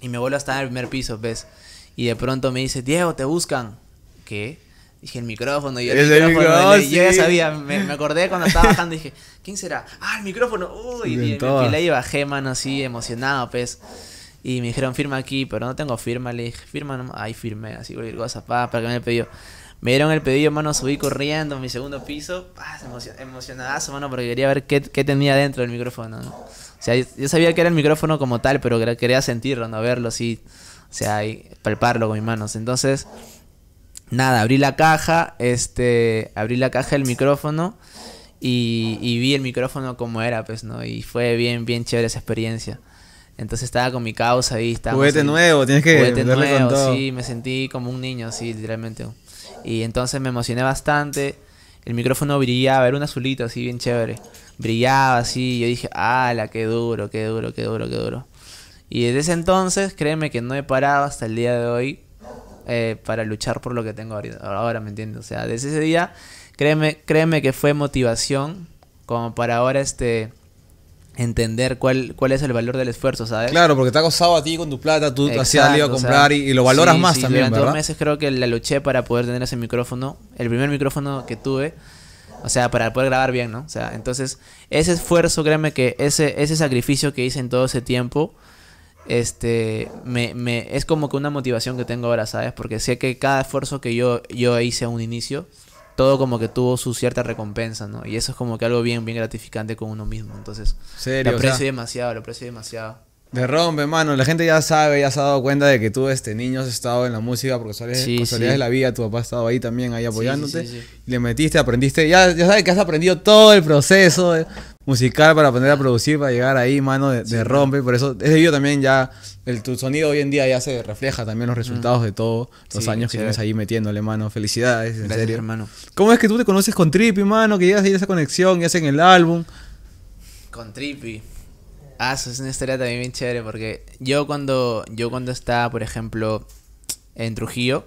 Y vuelvo a estar en el primer piso, pues. Y de pronto me dice, Diego, te buscan. ¿Qué? Dije, el micrófono. Y el, micrófono. Y Yo ya sabía, me, acordé cuando estaba bajando. Dije, ¿quién será? Ah, el micrófono. Uy, y me bajé, mano, así, emocionado, pues. Y me dijeron, firma aquí, pero no tengo firma. Le dije, firma, no, ahí firmé, así, cualquier cosa, para que me pedido. Me dieron el pedido, mano, subí corriendo a mi segundo piso. Ah, emocionadazo, mano, porque quería ver qué, qué tenía dentro del micrófono, O sea, yo sabía que era el micrófono como tal, pero quería sentirlo, no verlo así. O sea, hay palparlo con mis manos. Entonces, nada, abrí la caja, este, abrí la caja del micrófono y, vi el micrófono como era, pues, ¿no? Y fue bien, bien chévere esa experiencia. Entonces estaba con mi causa ahí, estaba... Juguete nuevo, tienes que... Juguete con todo. sí, me sentí como un niño, sí, literalmente. Y entonces me emocioné bastante. El micrófono brillaba, era un azulito así, bien chévere. Brillaba así, yo dije, ala, qué duro, qué duro, qué duro, qué duro. Y desde ese entonces, créeme que no he parado hasta el día de hoy eh, para luchar por lo que tengo ahora, ¿me entiendes? O sea, desde ese día, créeme, créeme que fue motivación como para ahora este entender cuál, cuál es el valor del esfuerzo, ¿sabes? Claro, porque te ha costado a ti con tu plata, tú Exacto, has a comprar y, lo valoras más también, durante dos meses creo que la luché para poder tener ese micrófono, el primer micrófono que tuve, o sea, para poder grabar bien, ¿no? O sea, entonces, ese esfuerzo, créeme que ese, ese sacrificio que hice en todo ese tiempo este, me, me, es como que una motivación que tengo ahora, ¿sabes? Porque sé que cada esfuerzo que yo, yo hice a un inicio, todo como que tuvo su cierta recompensa, ¿no? Y eso es como que algo bien, bien gratificante con uno mismo. Entonces, ¿Serio? lo aprecio demasiado, lo aprecio demasiado. De rompe, mano. La gente ya sabe, ya se ha dado cuenta de que tú, este niño, has estado en la música porque sabes de la vida. Tu papá ha estado ahí también, ahí apoyándote. le metiste, aprendiste. Ya, ya sabes que has aprendido todo el proceso eh, musical para aprender a producir, para llegar ahí, mano, de, rompe. Por eso es debido también ya, el, tu sonido hoy en día ya se refleja también los resultados mm. de todos los años que tienes ahí metiéndole, mano. Felicidades, en serio. hermano. ¿Cómo es que tú te conoces con Trippy, mano? Que llegas ahí a esa conexión y hacen el álbum. Con Trippy. Ah, es una historia también bien chévere porque yo cuando, yo cuando estaba, por ejemplo, en Trujillo,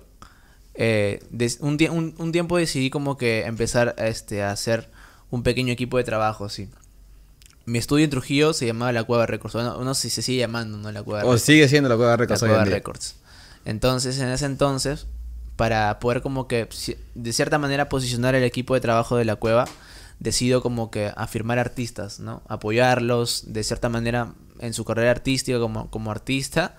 eh, un, tiempo decidí como que empezar este, a, este, hacer un pequeño equipo de trabajo, sí. Mi estudio en Trujillo se llamaba La Cueva Records. Uno sé si se sigue llamando, ¿no? La Cueva Records. O sigue siendo La Cueva Records. La Cueva Records. Entonces, en ese entonces, para poder como que, de cierta manera, posicionar el equipo de trabajo de La Cueva, decido como que afirmar artistas, ¿no? Apoyarlos de cierta manera en su carrera artística como, como artista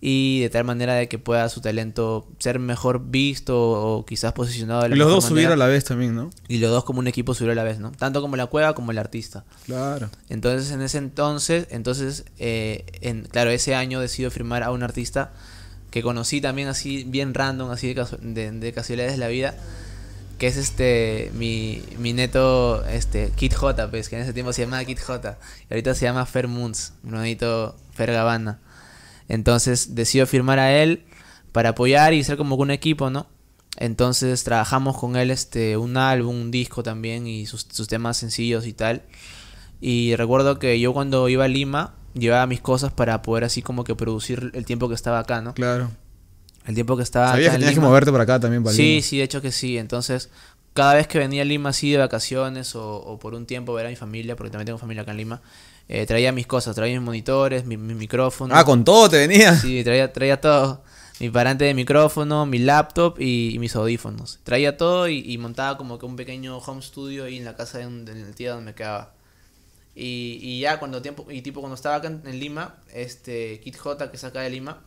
y de tal manera de que pueda su talento ser mejor visto o quizás posicionado. y los dos subieron a la vez también, ¿no? Y los dos como un equipo subieron a la vez, ¿no? Tanto como la cueva como el artista. Claro. Entonces en ese entonces, entonces, eh, en, claro, ese año decido firmar a un artista que conocí también así bien random, así de, de, de casualidades de la vida que es este mi, mi neto este Kit J, pues, que en ese tiempo se llamaba Kit J y ahorita se llama Fer Moons, mi hermanito Fer Gavana. Entonces decido firmar a él para apoyar y ser como un equipo, ¿no? Entonces trabajamos con él este un álbum, un disco también y sus, sus temas sencillos y tal. Y recuerdo que yo cuando iba a Lima llevaba mis cosas para poder así como que producir el tiempo que estaba acá, ¿no? Claro. El tiempo que estaba. sabías que tenías que moverte para acá también, para Sí, sí, de hecho que sí. Entonces, cada vez que venía a Lima así de vacaciones o, por un tiempo ver a mi familia, porque también tengo familia acá en Lima, eh, traía mis cosas, traía mis monitores, mis mi micrófonos. Ah, con todo te venía. Sí, traía, traía todo. Mi parante de micrófono, mi laptop y, mis audífonos. Traía todo y, montaba como que un pequeño home studio ahí en la casa de, un, donde me quedaba. Y, ya cuando tiempo, y tipo cuando estaba acá en, Lima, este Kit J que es acá de Lima,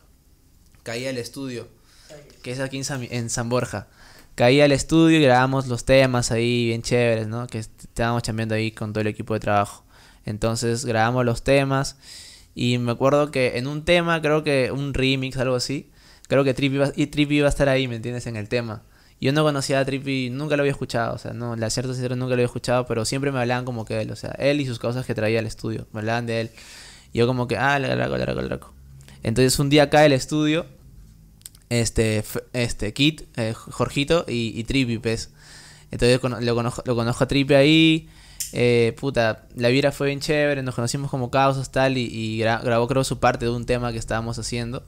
caía al estudio, que es aquí en San, Borja. Caí al estudio y grabamos los temas ahí bien chéveres, ¿no? Que estábamos chambeando ahí con todo el equipo de trabajo. Entonces grabamos los temas y me acuerdo que en un tema, creo que un remix, algo así, creo que Trippy iba, y Trippy iba a estar ahí, ¿me entiendes? En el tema. Yo no conocía a Trippy, nunca lo había escuchado, o sea, no, la cierta nunca lo había escuchado, pero siempre me hablaban como que él, o sea, él y sus cosas que traía al estudio, me hablaban de él. Yo como que, ah, la la, la, entonces un día cae el estudio, este, este Kit, eh, Jorgito y, y Trippy, pues. Entonces lo conozco, a Trippy ahí. Eh, puta, la vida fue bien chévere, nos conocimos como causas, tal, y, grabó creo su parte de un tema que estábamos haciendo.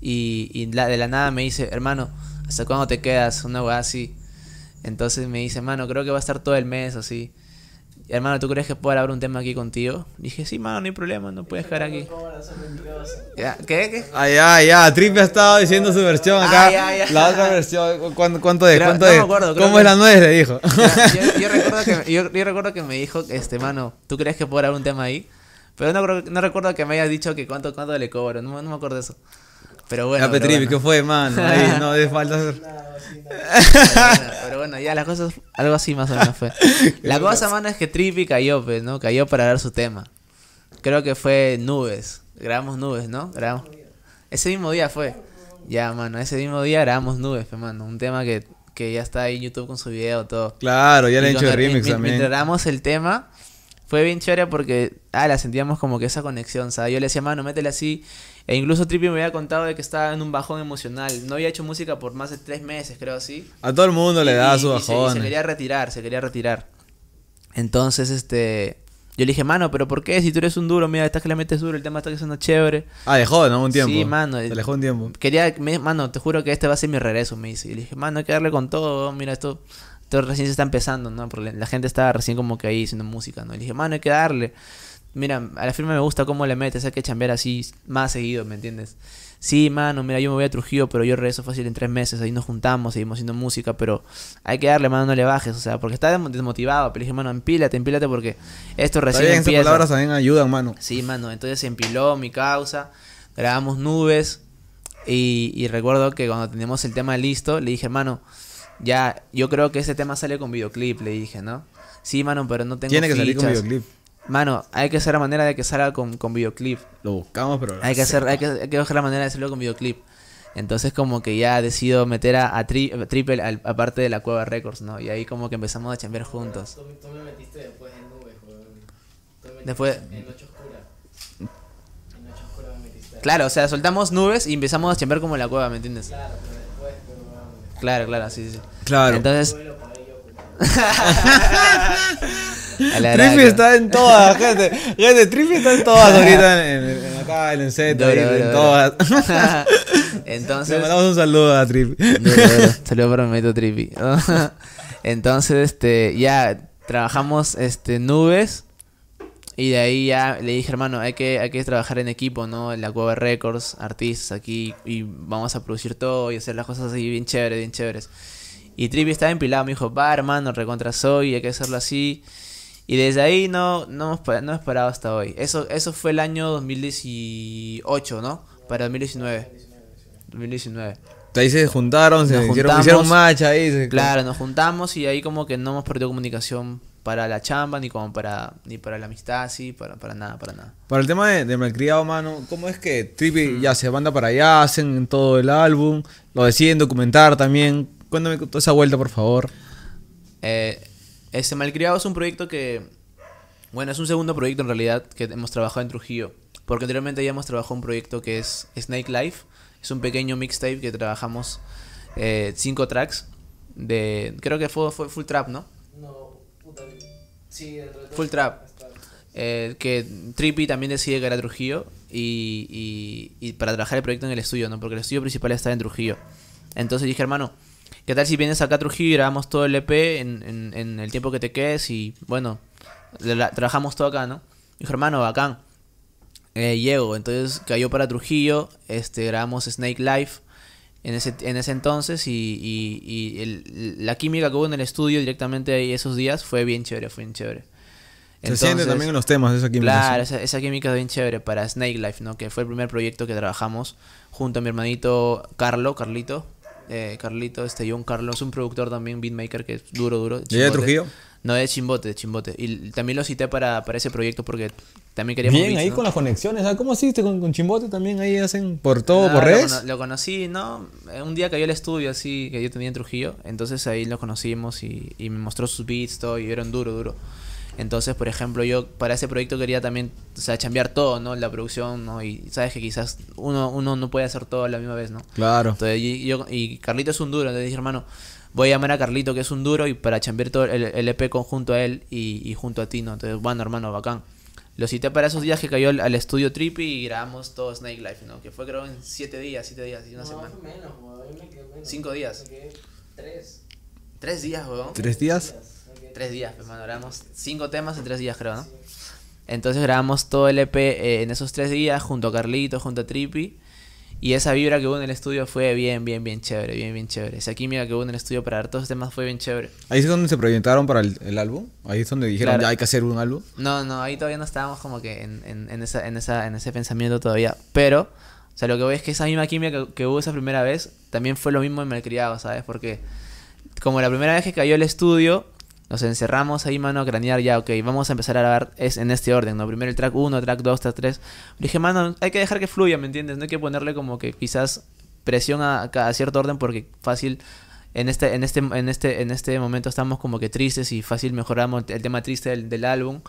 Y, de la nada me dice, hermano, ¿hasta cuándo te quedas? Una weá así. Entonces me dice, hermano, creo que va a estar todo el mes así hermano, ¿tú crees que puedo hablar un tema aquí contigo? Dije, sí, mano, no hay problema, no puedes quedar aquí. ¿Qué? ¿Qué? Ay, ah, ya, ya, Tripe ha estado diciendo su versión acá. Ah, la otra versión, ¿cuánto, cuánto es? no Me acuerdo, ¿Cómo es la nuez? Le dijo. Yo, recuerdo que, que, me dijo, este, mano, ¿tú crees que puedo hablar un tema ahí? Pero no, no recuerdo que me hayas dicho que cuánto, cuánto le cobro, no, no me acuerdo de eso. Pero bueno. fue, mano? no Pero, bueno, ya las cosas, algo así más o menos fue. La cosa, mano, es que Trippy cayó, pues, ¿no? Cayó para dar su tema. Creo que fue Nubes. Grabamos Nubes, ¿no? Grabamos. Ese mismo día fue. Ya, mano, ese mismo día grabamos Nubes, pues, Un tema que, que ya está ahí en YouTube con su video, todo. Claro, ya le han hecho el remix también. grabamos el tema, fue bien chévere porque, ah, la sentíamos como que esa conexión, ¿sabes? Yo le decía, mano, métele así e incluso Trippy me había contado de que estaba en un bajón emocional. No había hecho música por más de tres meses, creo así. A todo el mundo le da su bajón. Se, quería retirar, se quería retirar. Entonces, este. Yo le dije, mano, pero ¿por qué? Si tú eres un duro, mira, estás que le metes duro, el tema está que suena chévere. Ah, dejó, ¿no? Un tiempo. Sí, mano. Te dejó un tiempo. Quería, mano, te juro que este va a ser mi regreso, me dice. Y le dije, mano, hay que darle con todo, mira, esto, esto recién se está empezando, ¿no? la gente estaba recién como que ahí haciendo música, ¿no? Y le dije, mano, hay que darle mira, a la firma me gusta cómo le metes, hay que chambear así más seguido, ¿me entiendes? Sí, mano, mira, yo me voy a Trujillo, pero yo regreso fácil en tres meses, ahí nos juntamos, seguimos haciendo música, pero hay que darle, mano, no le bajes, o sea, porque está desmotivado, pero dije, mano, empílate, empílate porque esto recién bien, empieza. palabras también ayudan, mano. Sí, mano, entonces se empiló mi causa, grabamos nubes y, recuerdo que cuando teníamos el tema listo, le dije, mano, ya, yo creo que ese tema sale con videoclip, le dije, ¿no? Sí, mano, pero no tengo Tiene que salir con videoclip. Mano, hay que hacer la manera de que salga con, videoclip. Lo buscamos, pero. Hay que hacer, hay que, hay que buscar la manera de hacerlo con videoclip. Entonces como que ya decido meter a, Triple aparte de la Cueva Records, ¿no? Y ahí como que empezamos a chambear juntos. tú, me metiste después en joder. después... En Noche Oscura. En Noche Oscura me metiste. Claro, o sea, soltamos nubes y empezamos a chambear como en la cueva, ¿me entiendes? Claro, pero después... Claro, claro, sí, sí. Claro. Entonces... ¡Trippy está en todas, gente. Gente, Trippy está en todas ahorita. En, en, acá, en el set, en todas. Entonces. Le mandamos un saludo a Trippy Saludo para mi Trippy Entonces, este, ya trabajamos este, nubes. Y de ahí ya le dije, hermano, hay que, hay que trabajar en equipo, ¿no? En la Cueva Records, artistas aquí, y vamos a producir todo y hacer las cosas así bien chéveres, bien chéveres. Y Trippy estaba empilado, me dijo, va hermano, recontra soy, hay que hacerlo así. Y desde ahí no, no, hemos, parado, no hemos hasta hoy. Eso, eso fue el año 2018, ¿no? Para 2019. 2019. Ahí se juntaron, se hicieron, match ahí. Claro, nos juntamos y ahí como que no hemos perdido comunicación para la chamba, ni como para ni para la amistad, sí, para, para nada, para nada. Para el tema de, de Malcriado, mano, ¿cómo es que Trippy mm. ya se manda para allá, hacen todo el álbum, lo deciden documentar también? Cuéntame toda esa vuelta, por favor. Eh, este Malcriado es un proyecto que. Bueno, es un segundo proyecto en realidad que hemos trabajado en Trujillo. Porque anteriormente ya hemos trabajado un proyecto que es Snake Life. Es un pequeño mixtape que trabajamos eh, cinco tracks. De, creo que fue, fue Full Trap, ¿no? No, puta. Sí, Full Trap. Eh, que Trippy también decide que era Trujillo y, y, y, para trabajar el proyecto en el estudio, ¿no? Porque el estudio principal está en Trujillo. Entonces dije, hermano, ¿Qué tal si vienes acá a Trujillo y grabamos todo el EP en, el tiempo que te quedes? Y bueno, trabajamos todo acá, ¿no? Dijo, hermano, bacán. llego, eh, entonces cayó para Trujillo, este, grabamos Snake Life en ese, en ese entonces y, la química que hubo en el estudio directamente ahí esos días fue bien chévere, fue bien chévere. Se siente también en los temas esa química. Claro, esa, química es bien chévere para Snake Life, ¿no? Que fue el primer proyecto que trabajamos junto a mi hermanito Carlo, Carlito, eh, Carlito, este John Carlos, un productor también, beatmaker que es duro, duro. ¿Y de Trujillo? No, de Chimbote, de Chimbote. Y también lo cité para, para ese proyecto porque también queríamos... Bien, ahí con las conexiones. Ah, ¿Cómo hiciste con, Chimbote? También ahí hacen por todo, ah, por redes. Lo, conocí, ¿no? Un día cayó el estudio así que yo tenía en Trujillo. Entonces ahí lo conocimos y, me mostró sus beats, todo, y eran duro, duro. Entonces, por ejemplo, yo para ese proyecto quería también, o sea, cambiar todo, ¿no? La producción, ¿no? Y sabes que quizás uno, uno no puede hacer todo a la misma vez, ¿no? Claro. Entonces, y, yo, y Carlito es un duro, entonces dije, hermano, voy a llamar a Carlito, que es un duro, y para chambear todo el, EP e conjunto a él y, junto a ti, ¿no? Entonces, bueno, hermano, bacán. Lo cité para esos días que cayó al, estudio Trippy y grabamos todo Snake Life, ¿no? Que fue creo en siete días, siete días, y una no, semana. Menos, días. Tres Tres días, weón. Tres días? tres días, hermano. Pues, grabamos cinco temas en tres días, creo, ¿no? Entonces grabamos todo el EP eh, en esos tres días, junto a Carlito, junto a Trippy. Y esa vibra que hubo en el estudio fue bien, bien, bien chévere, bien, bien chévere. Esa química que hubo en el estudio para dar todos los temas fue bien chévere. ¿Ahí es donde se proyectaron para el, álbum? ¿Ahí es donde dijeron, ya hay que hacer un álbum? No, no, ahí todavía no estábamos como que en, ese pensamiento todavía. Pero, o sea, lo que voy es que esa misma química que, hubo esa primera vez también fue lo mismo en Malcriado, ¿sabes? Porque como la primera vez que cayó el estudio, nos encerramos ahí, mano, a cranear ya, ok, vamos a empezar a grabar es en este orden, ¿no? Primero el track 1, track 2, track 3. dije, mano, hay que dejar que fluya, ¿me entiendes? No hay que ponerle como que quizás presión a, cierto orden porque fácil en este, en este, en este, en este momento estamos como que tristes y fácil mejoramos el tema triste del, álbum.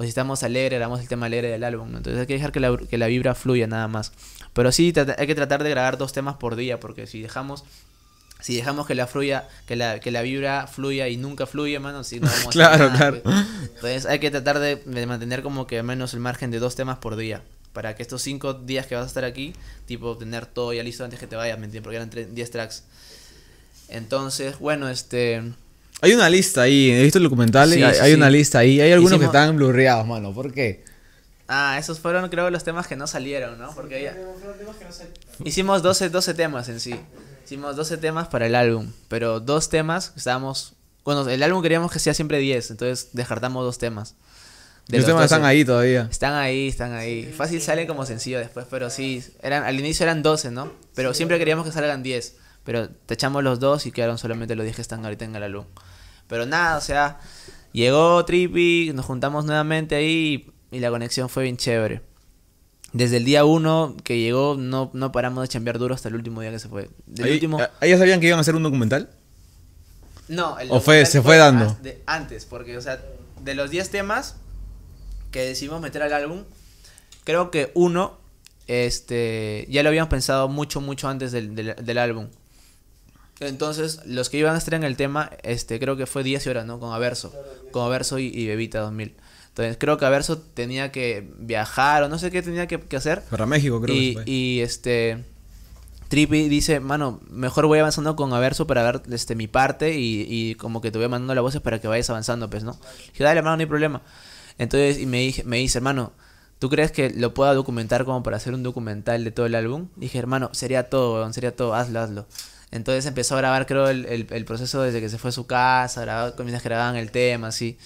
O si estamos alegres, grabamos el tema alegre del álbum. Entonces hay que dejar que que la, vibra fluya nada más. Pero sí, hay que tratar de grabar dos temas por día, porque si dejamos si dejamos que la fluya, que la, que la vibra fluya y nunca fluye mano, si no vamos a claro. Pues. Entonces hay que tratar de, mantener como que al menos el margen de dos temas por día. Para que estos cinco días que vas a estar aquí, tipo, tener todo ya listo antes que te vayas, ¿me entiendes? Porque eran 10 tracks. Entonces, bueno, este... Hay una lista ahí, he visto el documental, hay, una lista ahí, hay algunos que están blurreados, mano, ¿por qué? Ah, esos fueron creo los temas que no salieron, ¿no? Porque ya... Hicimos 12, 12 temas en sí. Hicimos 12 temas para el álbum, pero dos temas estábamos. Bueno, el álbum queríamos que sea siempre 10, entonces descartamos dos temas. De los, temas están ahí todavía. Están ahí, están ahí. Fácil salen como sencillo después, pero sí. Eran, al inicio eran 12, ¿no? Pero siempre queríamos que salgan 10. Pero te echamos los dos y quedaron solamente los 10 que están ahorita en el álbum. Pero nada, o sea, llegó Trippy, nos juntamos nuevamente ahí y la conexión fue bien chévere. Desde el día uno que llegó, no, no paramos de chambear duro hasta el último día que se fue. Del último... Ah, sabían que iban a hacer un documental? No, el ¿O fue, se fue, dando? antes, porque, o sea, de los 10 temas que decidimos meter al álbum, creo que uno, este, ya lo habíamos pensado mucho, mucho antes del, álbum. Entonces, los que iban a estar en el tema, este, creo que fue 10 horas, ¿no? Con Averso, con Averso y Bebita 2000. Entonces creo que Averso tenía que viajar o no sé qué tenía que, hacer. Para México creo. Y, que y este... Trippy dice, mano, mejor voy avanzando con Averso para ver, este, mi parte y, y, como que te voy mandando las voces para que vayas avanzando, pues, ¿no? dije, dale, hermano, no hay problema. Entonces y me, dije, me dice, hermano, ¿tú crees que lo pueda documentar como para hacer un documental de todo el álbum? dije, hermano, sería todo, sería todo, hazlo, hazlo. Entonces empezó a grabar, creo, el, proceso desde que se fue a su casa, grababa, que grababan el tema, así.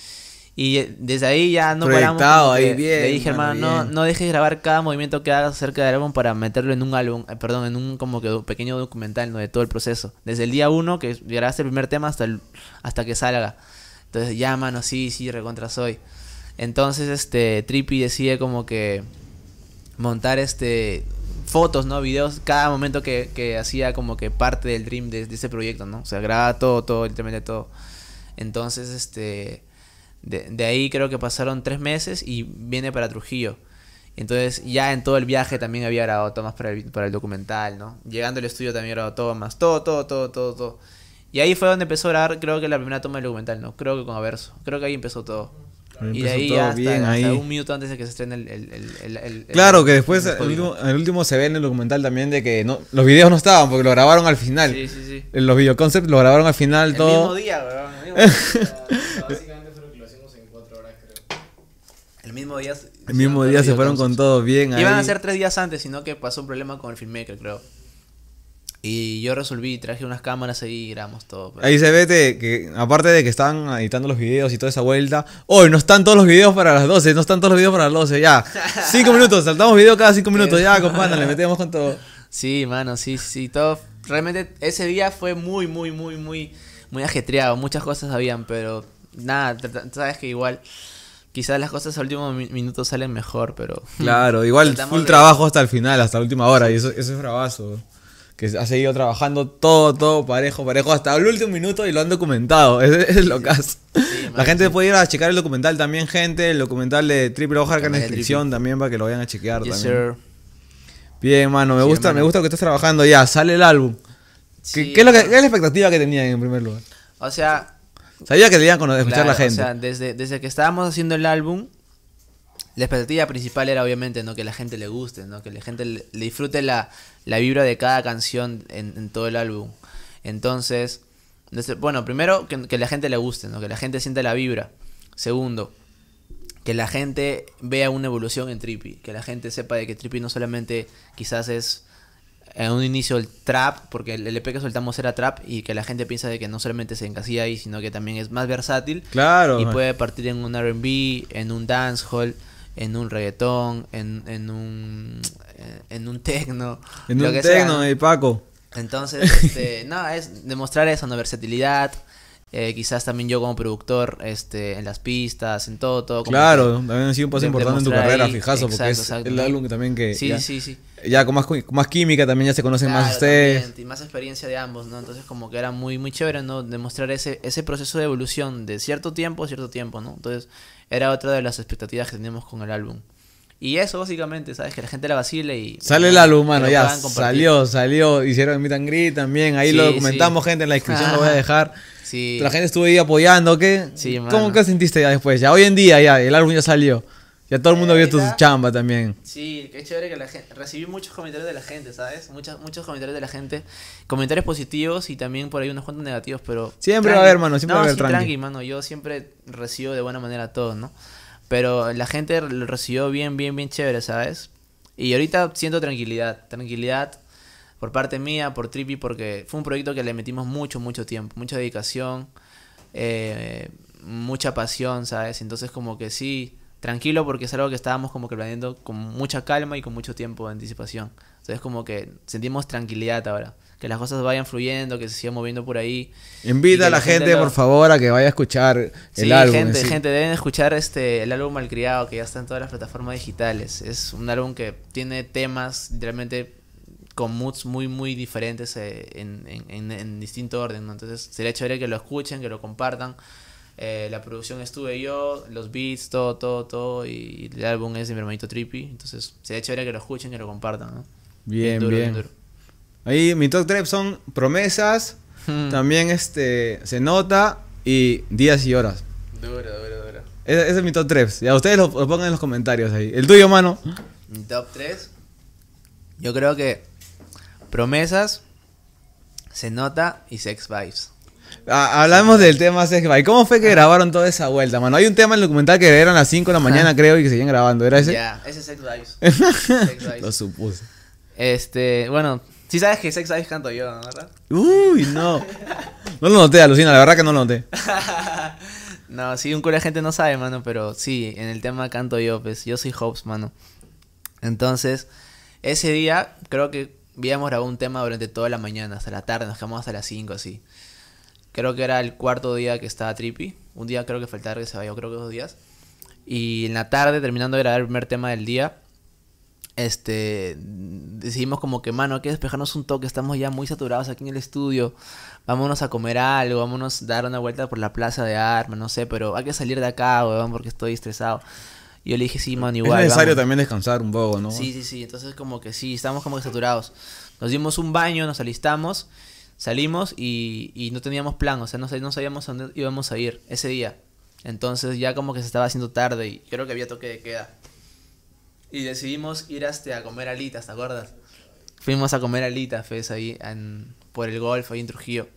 Y desde ahí ya no paramos. Ahí bien, le dije, hermano, no, no dejes grabar cada movimiento que hagas acerca del álbum para meterlo en un álbum, eh, perdón, en un como que pequeño documental ¿no? de todo el proceso. Desde el día uno que grabaste el primer tema hasta, el, hasta que salga. Entonces, ya, mano, sí, sí, recontra soy. Entonces, este, Trippy decide como que montar este fotos, ¿no? Videos, cada momento que, que hacía como que parte del dream de, ese proyecto, ¿no? O sea, graba todo, todo, literalmente todo. Entonces, este de, ahí creo que pasaron tres meses y viene para Trujillo. Entonces ya en todo el viaje también había grabado tomas para el, para el documental, ¿no? Llegando al estudio también grabó tomas, todo, todo, todo, todo, todo. Y ahí fue donde empezó a grabar, creo que la primera toma del documental, ¿no? Creo que con Averso. Creo que ahí empezó todo. y de ahí, hasta, un minuto antes de que se estrene el... claro, que después el, último, el último se ve en el documental también de que no, los videos no estaban porque lo grabaron al final. Sí, sí, sí. Los videoconcepts lo grabaron al final todo... El El mismo día. El mismo día se fueron con todo bien. Iban a ser tres días antes, sino que pasó un problema con el filmmaker, creo. Y yo resolví, traje unas cámaras y grabamos todo. Pues. Ahí se ve que, aparte de que están editando los videos y toda esa vuelta, hoy oh, no están todos los videos para las 12, no están todos los videos para las 12, ya. cinco minutos, saltamos video cada cinco minutos, ya, compadre, le metemos con todo. Sí, mano, sí, sí, todo. Realmente ese día fue muy, muy, muy, muy, muy ajetreado. Muchas cosas habían, pero nada, sabes que igual quizás las cosas al último minuto salen mejor, pero. Claro, igual full trabajo hasta el final, hasta la última hora, y eso, es bravazo. Que ha seguido trabajando todo, todo parejo, parejo, hasta el último minuto y lo han documentado. Es, lo caso. la gente puede ir a checar el documental también, gente. El documental de Triple Hoja acá en la descripción también para que lo vayan a chequear también. Bien, mano, me gusta, me gusta que estés trabajando ya, sale el álbum. ¿Qué, es qué es la expectativa que tenían en primer lugar? O sea, Sabía que debían escuchar la gente. O sea, desde, que estábamos haciendo el álbum, la expectativa principal era obviamente no que la gente le guste, ¿no? que la gente le, disfrute la, la, vibra de cada canción en, todo el álbum. Entonces, bueno, primero que, la gente le guste, ¿no? que la gente sienta la vibra. Segundo, que la gente vea una evolución en Trippy, que la gente sepa de que Trippy no solamente quizás es en un inicio el trap, porque el EP que soltamos era trap y que la gente piensa de que no solamente se encasilla ahí, sino que también es más versátil. Claro. Y puede partir en un RB, en un dancehall, en un reggaetón, en, en un eh, en un techno. En un que tecno, y eh, Paco. Entonces, este, no, es demostrar esa no versatilidad, eh, quizás también yo como productor este, en las pistas, en todo, todo. claro, también ha sido un paso importante en tu carrera, fijazo, porque es el álbum que también que... Sí, ya, sí, sí. Ya con más, química también ya se conocen más ustedes. y más experiencia de ambos, ¿no? Entonces como que era muy, muy chévere, ¿no? Demostrar ese, ese proceso de evolución de cierto tiempo a cierto tiempo, ¿no? Entonces era otra de las expectativas que teníamos con el álbum. Y eso básicamente, ¿sabes? Que la gente la vacile y... Sale la álbum, mano, ya. Salió, salió. Hicieron Meet and Greet también. Ahí lo documentamos, gente. En la descripción lo voy a dejar. Sí. La gente estuvo ahí apoyando. ¿Qué? Sí, ¿Cómo que sentiste ya después? Ya hoy en día ya, el álbum ya salió. Ya todo el mundo vio tu chamba también. Sí, qué chévere que la gente... Recibí muchos comentarios de la gente, ¿sabes? Muchos, muchos comentarios de la gente. Comentarios positivos y también por ahí unos cuantos negativos, pero... Siempre va a haber, mano. Siempre va a haber, tranqui. mano. Yo siempre recibo de buena manera todo, ¿no? Pero la gente lo recibió bien, bien, bien chévere, ¿sabes? Y ahorita siento tranquilidad, tranquilidad por parte mía, por Trippy, porque fue un proyecto que le metimos mucho, mucho tiempo, mucha dedicación, eh, mucha pasión, ¿sabes? Entonces como que sí, tranquilo porque es algo que estábamos como que planeando con mucha calma y con mucho tiempo de anticipación. Entonces como que sentimos tranquilidad ahora que las cosas vayan fluyendo, que se sigan moviendo por ahí. Invita a la, gente, por favor, a que vaya a escuchar el álbum. Gente, sí. gente, deben escuchar este el álbum Malcriado, que ya está en todas las plataformas digitales. Es un álbum que tiene temas realmente con moods muy, muy diferentes eh, en, distinto orden. Entonces, sería chévere que lo escuchen, que lo compartan. Eh, la producción estuve yo, los beats, todo, todo, todo. Y el álbum es de mi hermanito Trippy. Entonces, sería chévere que lo escuchen, que lo compartan. Bien, bien. Ahí mi top 3 son promesas, hmm. también este se nota y días y horas. Duro, duro, duro. E-, ese, es mi top 3. Ya ustedes lo, pongan en los comentarios ahí. El tuyo, mano. Mi top 3. Yo creo que promesas, se nota y sex vibes. Ah, hablamos del tema sex vibes. ¿Cómo fue que ah. grabaron toda esa vuelta, mano? Hay un tema en el documental que eran las 5 de la ah. mañana, creo, y que seguían grabando. ¿Era ese? Ya, ese sex vibes. sex vibes. Lo supuse. Este, bueno, si sabes que Sex sabes canto yo, ¿verdad? Uy, no. No lo noté, alucina, la verdad que no lo noté. no, sí, un cura de gente no sabe, mano, pero sí, en el tema canto yo, pues yo soy Hobbes, mano. Entonces, ese día creo que habíamos grabado un tema durante toda la mañana, hasta la tarde, nos quedamos hasta las 5 así. Creo que era el cuarto día que estaba Trippy. Un día creo que fue que se va, yo creo que dos días. Y en la tarde, terminando de grabar el primer tema del día, este, decidimos como que, mano, hay que despejarnos un toque, estamos ya muy saturados aquí en el estudio, vámonos a comer algo, vámonos a dar una vuelta por la plaza de armas, no sé, pero hay que salir de acá, weón, porque estoy estresado. Y yo le dije, sí, man, igual. Es necesario también descansar un poco, ¿no? Sí, sí, sí, entonces como que sí, estamos como que saturados. Nos dimos un baño, nos alistamos, salimos y, y no teníamos plan, o sea, no, no sabíamos a dónde íbamos a ir ese día. Entonces ya como que se estaba haciendo tarde y creo que había toque de queda. Y decidimos ir hasta a comer alitas, ¿te acuerdas? Fuimos a comer alitas, Fez, ahí por el golf, ahí en Trujillo.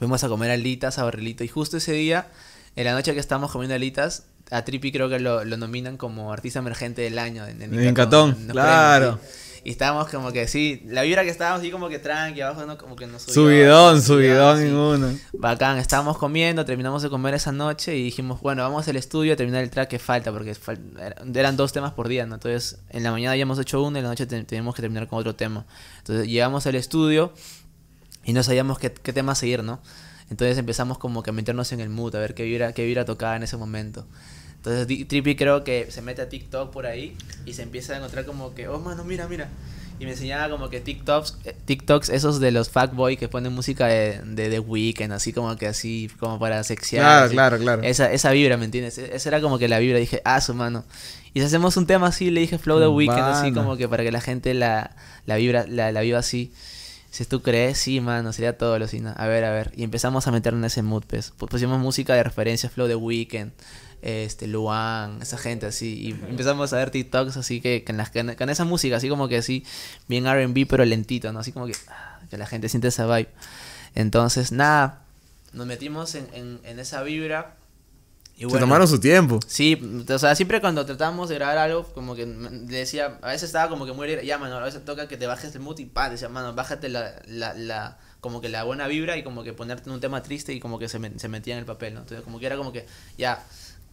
Fuimos a comer alitas a Barrilito. Y justo ese día, en la noche que estábamos comiendo alitas, a Tripi creo que lo, nominan como artista emergente del año. En, el Catón, claro. Y estábamos como que sí, la vibra que estábamos así como que tranqui, abajo no, como que nos subió. Subidón, subidón ninguno. Bacán, estábamos comiendo, terminamos de comer esa noche y dijimos, bueno, vamos al estudio a terminar el track que falta, porque eran dos temas por día, ¿no? Entonces, en la mañana ya hemos hecho uno y en la noche teníamos que terminar con otro tema. Entonces, llegamos al estudio y no sabíamos qué, tema seguir, ¿no? Entonces empezamos como que a meternos en el mood, a ver qué vibra, qué vibra tocaba en ese momento. Entonces Trippy creo que se mete a TikTok por ahí y se empieza a encontrar como que, oh mano, mira, mira. Y me enseñaba como que TikToks, eh, TikToks esos de los fuckboy que ponen música de, The Weeknd, así como que así, como para sexear. Claro, claro, claro. Esa, esa vibra, ¿me entiendes? E-, esa era como que la vibra, dije, ah, su mano. Y si hacemos un tema así, le dije Flow The Weeknd, así como que para que la gente la, la vibra, la, la viva así. Si tú crees, sí, mano, sería todo, Lucina. A ver, a ver. Y empezamos a meternos en ese mood, pues. Pusimos música de referencia, Flow The Weeknd este, Luan, esa gente así. Y empezamos a ver TikToks así que con, las, con, esa música, así como que así, bien RB, pero lentito, ¿no? Así como que, ah, que la gente siente esa vibe. Entonces, nada, nos metimos en, en, esa vibra. Y bueno, Se tomaron su tiempo. Sí, o sea, siempre cuando tratábamos de grabar algo, como que decía, a veces estaba como que muy ya, mano, a veces toca que te bajes el mood y decía, mano, bájate la, la, como que la buena vibra y como que ponerte en un tema triste y como que se, se metía en el papel, ¿no? Entonces, como que era como que, ya,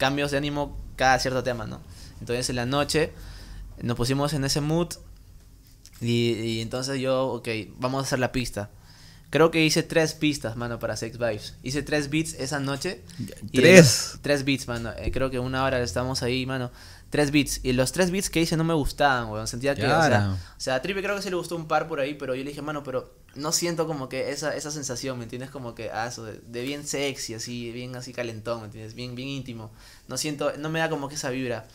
cambios de ánimo cada cierto tema, ¿no? Entonces en la noche nos pusimos en ese mood y, entonces yo, ok, vamos a hacer la pista. Creo que hice tres pistas, mano, para Sex Vibes. Hice tres beats esa noche. ¿Tres? tres beats, mano. Eh, creo que una hora estamos ahí, mano. Tres beats. Y los tres beats que hice no me gustaban, weón. Sentía que. O, sea, a Tripe creo que se le gustó un par por ahí, pero yo le dije, mano, pero no siento como que esa, esa sensación, ¿me entiendes? Como que, ah, eso, de, bien sexy, así, bien así calentón, ¿me entiendes? Bien, bien íntimo. No siento, no me da como que esa vibra.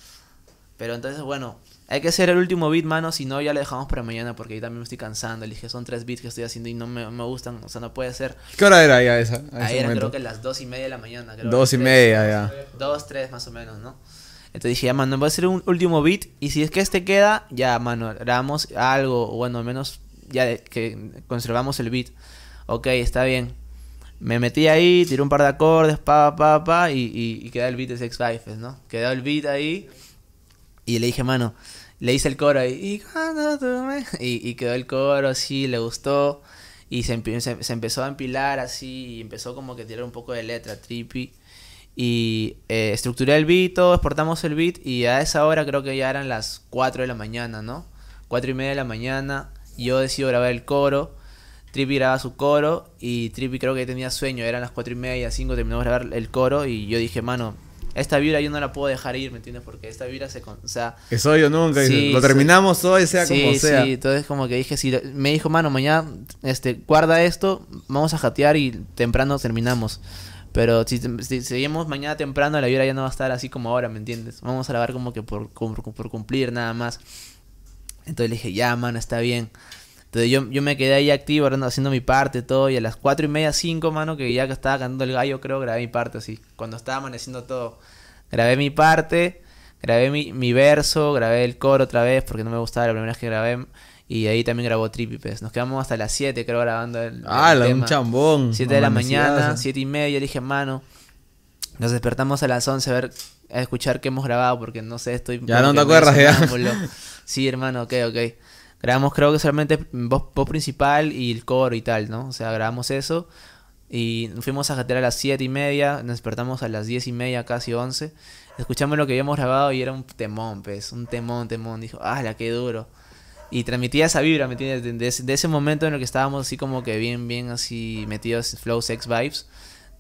Pero entonces, bueno, hay que hacer el último beat, mano, si no ya lo dejamos para mañana porque ahí también me estoy cansando. Le dije, son tres beats que estoy haciendo y no me, me gustan, o sea, no puede ser. ¿Qué hora era ya esa? Ahí era creo que las dos y media de la mañana. Creo, dos y media ya. Dos, tres más o menos, ¿no? Entonces dije, ya, mano, va a ser un último beat. Y si es que este queda, ya, mano, grabamos algo, bueno, al menos ya que conservamos el beat. Ok, está bien. Me metí ahí, tiré un par de acordes, pa, pa, pa, y, quedó el beat de Sex Wifes ¿no? Quedó el beat ahí. Y le dije, mano, le hice el coro ahí. Y, y, quedó el coro, Así, le gustó. Y se, empezó a empilar así, y empezó como que a tirar un poco de letra, trippy. Y eh, estructuré el beat, todo, exportamos el beat y a esa hora creo que ya eran las 4 de la mañana, ¿no? 4 y media de la mañana, yo decido grabar el coro. Trippy grababa su coro y Trippy creo que tenía sueño, eran las 4 y media, 5, terminamos de grabar el coro y yo dije, mano, esta vibra yo no la puedo dejar ir, ¿me entiendes? Porque esta vibra se... o sea, nunca, lo terminamos hoy, sea como sea. Sí, entonces como que dije, si me dijo, mano, mañana este, guarda esto, vamos a jatear y temprano terminamos. Pero si, seguimos mañana temprano, la vibra ya no va a estar así como ahora, ¿me entiendes? Vamos a grabar como que por, por, cumplir nada más. Entonces le dije, ya, mano, está bien. Entonces yo, me quedé ahí activo, haciendo mi parte, todo. Y a las cuatro y media, cinco, mano, que ya que estaba cantando el gallo, creo, grabé mi parte así. Cuando estaba amaneciendo todo. Grabé mi parte, grabé mi, mi verso, grabé el coro otra vez, porque no me gustaba la primera vez que grabé. Y ahí también grabó Tripipes Nos quedamos hasta las 7, creo, grabando el. Ah, un chambón. 7 de la mañana, 7 y media. dije, hermano nos despertamos a las 11 a ver, a escuchar qué hemos grabado, porque no sé, estoy. Ya no te acuerdas, ya. Sí, hermano, ok, ok. Grabamos, creo que solamente voz, principal y el coro y tal, ¿no? O sea, grabamos eso. Y fuimos a jatear a las 7 y media, nos despertamos a las 10 y media, casi 11. Escuchamos lo que habíamos grabado y era un temón, pues, un temón, temón. Dijo, ¡ah, la qué duro! y transmitía esa vibra, ¿me entiendes? De, ese momento en el que estábamos así como que bien, bien así metidos flow sex vibes,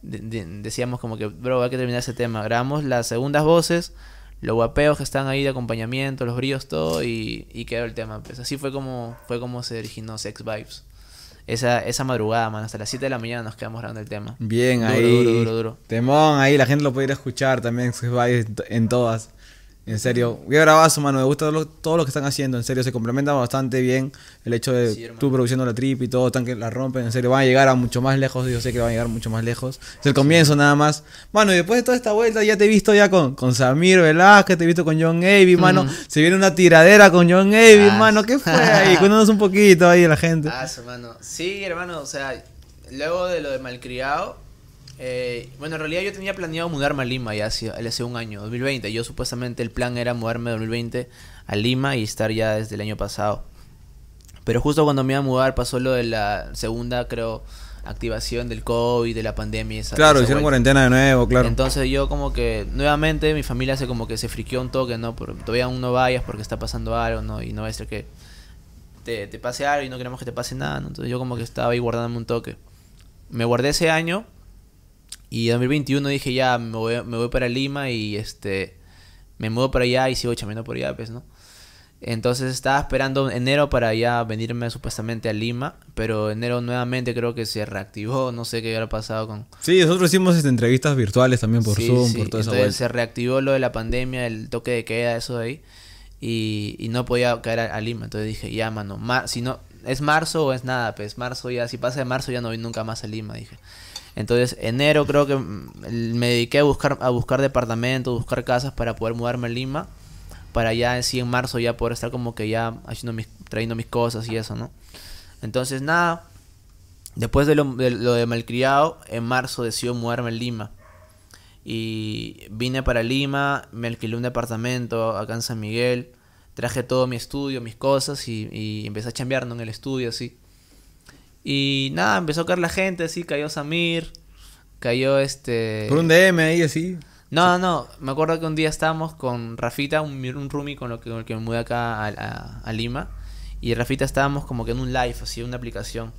decíamos como que, bro, hay que terminar ese tema. Grabamos las segundas voces, los guapeos que están ahí de acompañamiento, los brillos, todo, y, quedó el tema. Pues así fue como, fue como se originó Sex Vibes. Esa, esa madrugada, man, hasta las 7 de la mañana nos quedamos grabando el tema. Bien, ahí. Duro, duro, duro. Temón, ahí la gente lo puede ir a escuchar también, Sex Vibes en todas. En serio, qué bravazo, mano. Me gusta todo lo que están haciendo. En serio, se complementa bastante bien. El hecho de tú produciendo la trip y todo, están que la rompen. En serio, van a llegar a mucho más lejos. Yo sé que van a llegar mucho más lejos. Es el comienzo nada más. Mano, y después de toda esta vuelta, ya te he visto ya con, con Samir Velázquez, te he visto con John Avey, mano. Se viene una tiradera con John Avey, ah, mano. ¿Qué fue ahí? Cuéntanos un poquito ahí la gente. Ah, Sí, hermano, o sea, luego de lo de Malcriado eh, bueno, en realidad yo tenía planeado mudarme a Lima ya hace, un año, 2020. Yo supuestamente el plan era mudarme 2020 a Lima y estar ya desde el año pasado. Pero justo cuando me iba a mudar pasó lo de la segunda, creo, activación del COVID, de la pandemia. Esa, claro, hicieron cuarentena de nuevo, claro. Entonces yo como que nuevamente mi familia se como que se friqueó un toque, ¿no? todavía aún no vayas porque está pasando algo, ¿no? Y no va a ser que te, pase algo y no queremos que te pase nada, Entonces yo como que estaba ahí guardándome un toque. Me guardé ese año y en 2021 dije, ya, me voy, para Lima y este, me mudo para allá y sigo chambeando por allá, pues, ¿no? Entonces estaba esperando enero para allá venirme supuestamente a Lima, pero enero nuevamente creo que se reactivó, no sé qué hubiera pasado con... Sí, nosotros hicimos estas entrevistas virtuales también por Zoom, por todo eso. Entonces se reactivó lo de la pandemia, el toque de queda, eso de ahí, y, no podía caer a, a, Lima, entonces dije, ya, mano, si no, es marzo o es nada, pues marzo ya, si pasa de marzo ya no voy nunca más a Lima, dije. Entonces, enero creo que mm, me dediqué a buscar, a buscar departamentos, buscar casas para poder mudarme a Lima. Para ya en sí, en marzo, ya poder estar como que ya haciendo mis, trayendo mis cosas y eso, ¿no? Entonces, nada. Después de lo, de malcriado, en marzo decido mudarme a Lima. Y vine para Lima, me alquilé un departamento acá en San Miguel. Traje todo mi estudio, mis cosas y, empecé a chambear en el estudio, así y nada, empezó a caer la gente, así cayó Samir, cayó este... Por un DM ahí, así. No, no, me acuerdo que un día estábamos con Rafita, un, un roomie con, lo que, el que me mudé acá a, Lima. Y Rafita estábamos como que en un live, así, en una aplicación.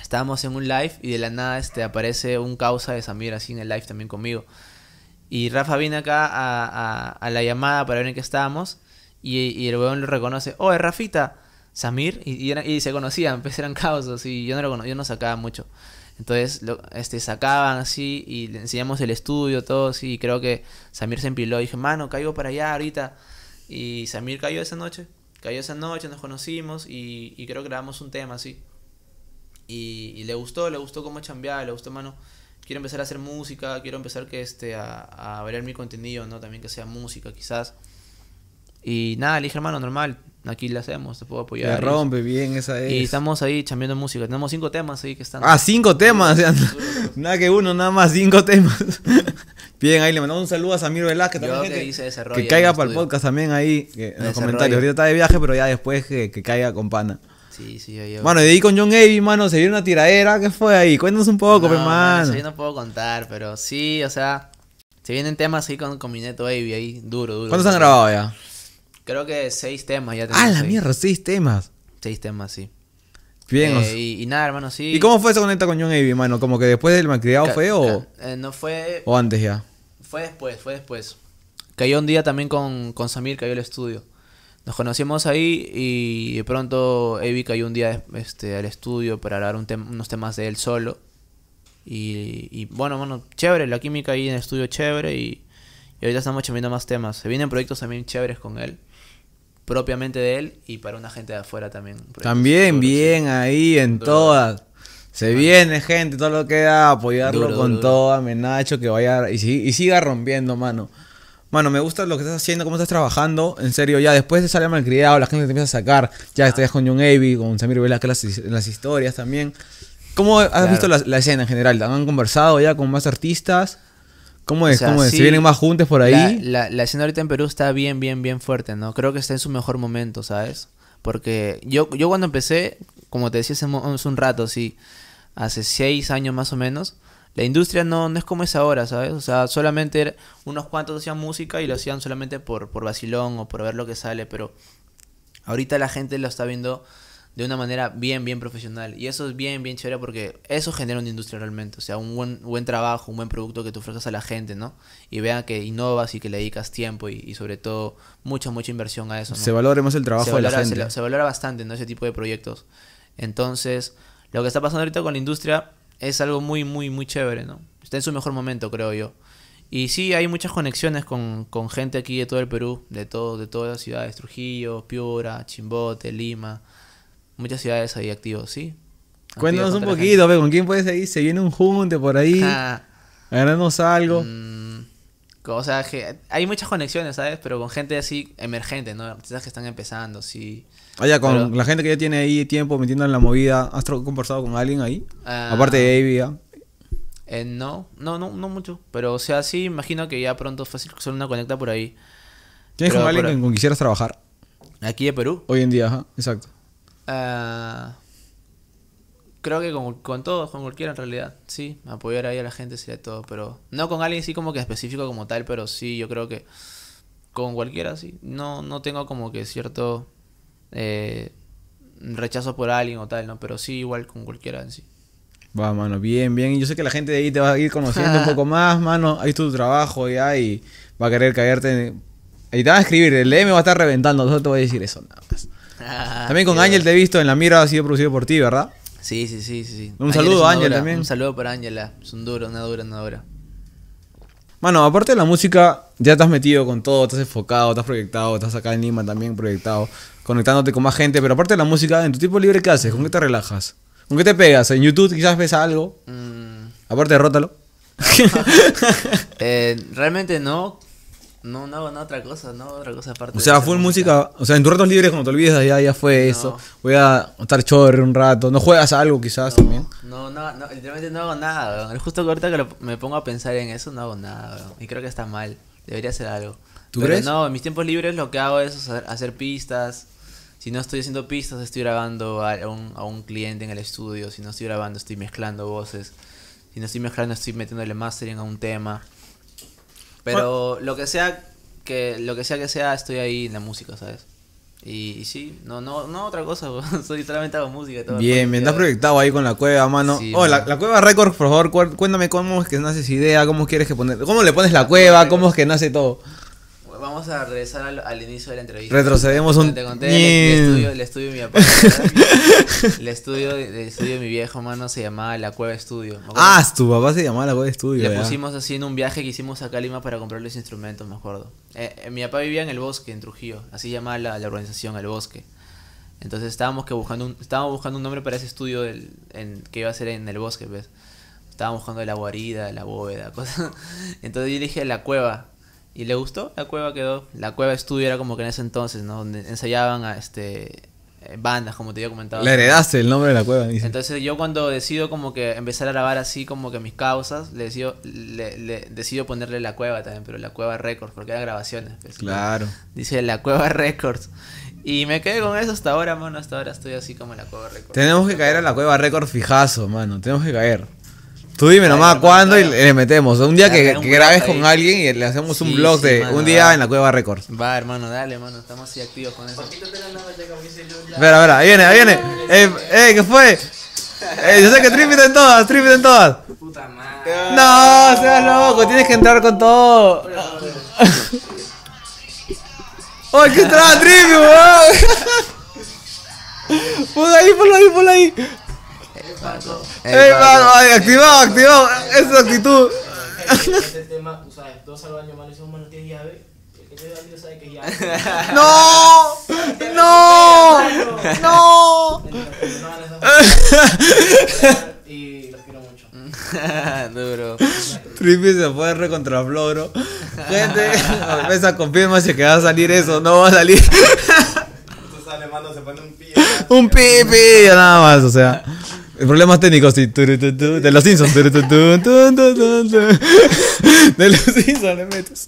Estábamos en un live y de la nada este, aparece un causa de Samir así en el live también conmigo. Y Rafa viene acá a, la llamada para ver en qué estábamos. Y, el weón lo reconoce. ¡Oh, es Rafita, Samir y, y, se conocían, pues eran caos, y yo no, lo, yo no sacaba mucho. Entonces este, sacaban así y le enseñamos el estudio, todo así. Y creo que Samir se empiló. Y dije, mano, caigo para allá ahorita. Y Samir cayó esa noche. Cayó esa noche, nos conocimos y, creo que grabamos un tema así. Y, le gustó, le gustó cómo chambeaba, le gustó, mano. Quiero empezar a hacer música, quiero empezar que este, a, ver mi contenido, ¿no? También que sea música, quizás. Y nada, le dije, hermano, normal, aquí le hacemos, te puedo apoyar. Se rompe y, bien, esa es. Y estamos ahí chambeando música. Tenemos cinco temas ahí que están. Ah, cinco temas. nada que uno, nada más, cinco temas. bien, ahí le mandamos un saludo a Samir Velázquez también. que, que caiga para el podcast también ahí en los comentarios. Ahorita está de viaje, pero ya después que, caiga con pana. Sí, sí, Bueno, y de ahí con John Avey, mano, se vio una tiradera. ¿Qué fue ahí? Cuéntanos un poco, no, hermano. Pues, yo no puedo contar, pero sí, o sea, se vienen temas ahí con, comineto mi Avey ahí, duro, duro. ¿Cuántos han grabado ya? Creo que seis temas ya ah, tenemos. ¡Ah, la mierda! Seis temas. Seis temas, sí. Bien. Eh, y, nada, hermano, sí. ¿Y cómo fue esa conecta con John Avery, hermano? ¿Como que después del malcriado fue o...? Eh, no fue... ¿O antes ya? Fue después, fue después. Cayó un día también con, Samir, cayó el estudio. Nos conocimos ahí y de pronto Avery cayó un día este, al estudio para hablar un unos temas de él solo. Y, bueno, bueno, chévere, la química ahí en el estudio chévere y, ahorita estamos viendo más temas. Se vienen proyectos también chéveres con él propiamente de él y para una gente de afuera también. También, bien ahí en todas. Se viene, gente, todo lo que da, apoyarlo con todo, Nacho que vaya y, siga rompiendo, mano. bueno me gusta lo que estás haciendo, cómo estás trabajando. En serio, ya después de salir malcriado, la gente te empieza a sacar. Ya estás con John avi con Samir Velasquez las, en las historias también. ¿Cómo has visto la, la, escena en general? ¿Han conversado ya con más artistas? ¿Cómo es? vienen más juntos por ahí? La, escena ahorita en Perú está bien, bien, bien fuerte, ¿no? Creo que está en su mejor momento, ¿sabes? Porque yo, yo cuando empecé, como te decía hace, un rato, sí, hace seis años más o menos, la industria no, no es como es ahora, ¿sabes? O sea, solamente unos cuantos hacían música y lo hacían solamente por, por vacilón o por ver lo que sale, pero ahorita la gente lo está viendo de una manera bien, bien profesional. Y eso es bien, bien chévere porque eso genera una industria realmente. O sea, un buen, buen trabajo, un buen producto que tú ofrezcas a la gente, ¿no? Y vean que innovas y que le dedicas tiempo y, sobre todo mucha, mucha inversión a eso. Se valora el trabajo de la gente. Se, valora bastante, ¿no? Ese tipo de proyectos. Entonces, lo que está pasando ahorita con la industria es algo muy, muy, muy chévere, ¿no? Está en su mejor momento, creo yo. Y sí, hay muchas conexiones con, gente aquí de todo el Perú, de, todo, de todas las ciudades, Trujillo, Piura, Chimbote, Lima. Muchas ciudades ahí activos, ¿sí? Cuéntanos un poquito, ¿con quién puedes ir? ¿Se viene un junte por ahí? Ah. algo. Mm, o sea, que hay muchas conexiones, ¿sabes? Pero con gente así emergente, ¿no? Artistas que están empezando, sí. Oye, ah, con la gente que ya tiene ahí tiempo metiendo en la movida, ¿has conversado con alguien ahí? Ah. Aparte de Avi, ¿ah? eh, no, no, no, no mucho. Pero, o sea, sí, imagino que ya pronto fácil solo una conecta por ahí. ¿Tienes con alguien con quien quisieras trabajar? Aquí de Perú. Hoy en día, ajá, exacto. Ah, creo que con, con todos, con cualquiera en realidad. Sí, apoyar ahí a la gente sería todo, pero no con alguien así como que específico como tal, pero sí, yo creo que con cualquiera sí. No, no tengo como que cierto eh, rechazo por alguien o tal, ¿no? Pero sí, igual con cualquiera en sí. Va, mano, bien, bien. Y Yo sé que la gente de ahí te va a ir conociendo un poco más, mano. Ahí está tu trabajo ya y va a querer caerte. Ahí te va a escribir, el DM va a estar reventando, no te voy a decir eso nada También con Ángel eh. te he visto en La Mira, ha sido producido por ti, ¿verdad? Sí, sí, sí, sí. Un saludo a Ángel también. Un saludo para Ángela. Ah. Es un duro, una dura, una dura. Mano, aparte de la música, ya te has metido con todo, estás enfocado, estás proyectado, estás acá en Lima también proyectado, conectándote con más gente, pero aparte de la música, en tu tiempo libre, ¿qué haces? ¿Con qué te relajas? ¿Con qué te pegas? ¿En YouTube quizás ves algo? Mm. Aparte, rótalo. Eh, realmente no, no, no, hago nada otra cosa, no hago otra cosa aparte. O sea, fue música. o sea, en tus ratos libres cuando te olvidas de ya fue eso. Voy a estar chorre un rato. ¿No juegas algo quizás también? No, no, no, literalmente no hago nada. Bro. Justo ahorita que me pongo a pensar en eso, no hago nada. Y creo que está mal. Debería hacer algo. ¿Tú Pero No, en mis tiempos libres lo que hago es hacer, pistas. Si no estoy haciendo pistas, estoy grabando a un, a un cliente en el estudio. Si no estoy grabando, estoy mezclando voces. Si no estoy mezclando, estoy metiéndole mastering a un tema. Pero lo que sea que lo que sea que sea, estoy ahí en la música, ¿sabes? Y, sí, no, no, no otra cosa, soy totalmente hago música. y Todo bien, me proyectado ahí con la cueva, mano. oh, la, cueva récord, por favor, cuéntame cómo es que nace esa idea, cómo quieres que poner, cómo le pones la, cueva cómo es que nace todo vamos a regresar al, inicio de la entrevista. Retrocedemos un... Te conté, el, estudio, el estudio de mi papá. el, estudio, de mi viejo, hermano se llamaba La Cueva Estudio. Ah, tu papá se llamaba La Cueva Estudio. Le pusimos así en un viaje que hicimos acá a Lima para comprar los instrumentos, me acuerdo. Eh, eh, mi papá vivía en El Bosque, en Trujillo. Así llamaba la, organización, El Bosque. Entonces estábamos, que buscando, un, estábamos buscando un nombre para ese estudio que iba a ser en El Bosque, ¿ves? Estábamos buscando la guarida, la bóveda, cosas. Entonces yo dije La Cueva y le gustó, la cueva quedó. La cueva estudio era como que en ese entonces, ¿no? Donde ensayaban a este eh, bandas, como te había comentado. Le heredaste el nombre de la cueva, dice. Entonces yo cuando decido como que empezar a grabar así como que mis causas, le decido, le, decido ponerle la cueva también, pero la cueva Records, porque era grabaciones. Pues, claro. Dice la cueva Records. Y me quedé con eso hasta ahora, mano, hasta ahora estoy así como la cueva Records. Tenemos que caer a la cueva récord fijazo, mano, tenemos que caer. Tú dime nomás cuándo y le metemos. Un día que, grabes con alguien y le hacemos un vlog de un día en la Cueva récord Va, hermano, dale, hermano. Estamos así activos con eso. Espera, espera, ahí viene, ahí viene. Eh, eh ¿qué fue? Eh, yo sé que en todas, en todas. Puta madre. No, seas loco, tienes que entrar con todo. ¡Ay, qué entraba trippy, weón! Ponlo ahí, ponlo ahí, ponlo ahí. Ey, activado, activado. Esa es la actitud. Este tema, tú sabes, dos al baño, mano, ese humano tiene llave. No, no, no. Y los quiero mucho. Duro. Trippy se fue re contra Floro. Gente, esa confirma si que va a salir eso, no va a salir. Tú sales, se pone un pi. Un pi, pi, nada más, o sea. Problemas técnicos sí. de los Simpsons. De los Simpsons le metes.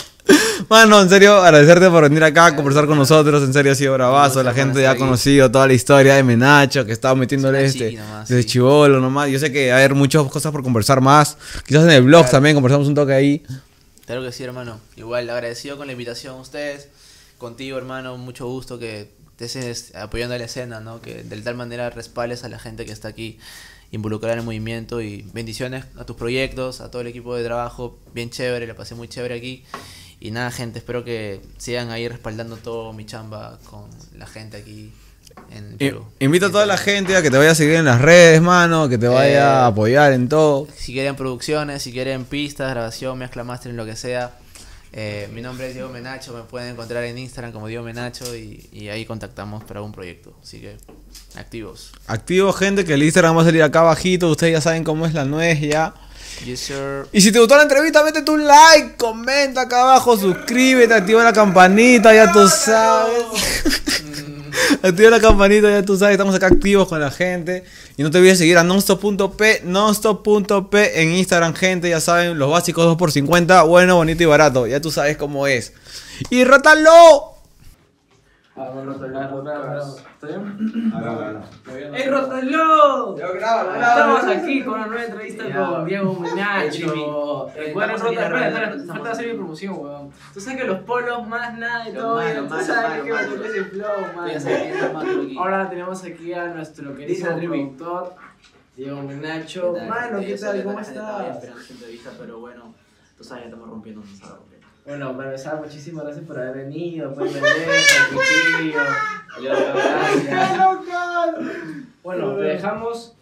Mano, en serio, agradecerte por venir acá a conversar con nosotros. En serio, ha sido bravazo. La gente ya ha conocido toda la historia de Menacho, que estaba metiéndole este de chivolo nomás. Yo sé que hay muchas cosas por conversar más. Quizás en el blog también conversamos un toque ahí. Claro que sí, hermano. Igual, agradecido con la invitación a ustedes. Contigo, hermano, mucho gusto que estés apoyando a la escena, ¿no? Que de tal manera respales a la gente que está aquí involucrada en el movimiento y bendiciones a tus proyectos, a todo el equipo de trabajo, bien chévere, la pasé muy chévere aquí. Y nada, gente, espero que sigan ahí respaldando todo mi chamba con la gente aquí en eh, Invito a toda la gente a que te vaya a seguir en las redes, mano, que te vaya a eh, apoyar en todo. Si quieren producciones, si quieren pistas, grabación, mezcla, master, en lo que sea, eh, mi nombre es Diego Menacho, me pueden encontrar en Instagram como Diego Menacho y, ahí contactamos para un proyecto. Así que activos. Activos, gente, que el Instagram va a salir acá abajito. Ustedes ya saben cómo es la nuez ya. Y si te gustó la entrevista, métete un like, comenta acá abajo, suscríbete, activa la campanita, ya tú sabes. Mm. Activa la campanita, ya tú sabes, estamos acá activos con la gente. Y no te olvides seguir a nonstop.p, nonstop.p en Instagram, gente. Ya saben, los básicos 2x50, bueno, bonito y barato. Ya tú sabes cómo es. ¡Y rátalo! Ah, bueno, ah, ¿Está bien? Ah, ¡Ey, Rotaló! Estamos aquí con una nueva entrevista con Diego Menacho. Recuerden, Rotaló, falta hacer mi promoción, weón. Tú sabes que los polos más nada y todo. Tú sabes que me ese flow, man. Ahora tenemos aquí a nuestro querido Victor. Diego Menacho. Mano, ¿qué tal? ¿Cómo estás? Esperando entrevista, pero bueno, tú sabes que estamos rompiendo un sábado. Bueno, para empezar, muchísimas gracias por haber venido, por venir, Bueno, te dejamos.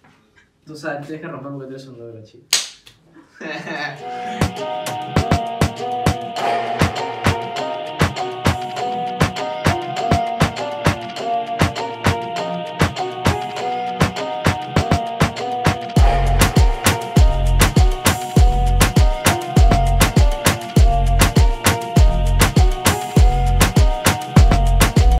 Tú sabes, te dejas romper porque tú eres un nuevo chico.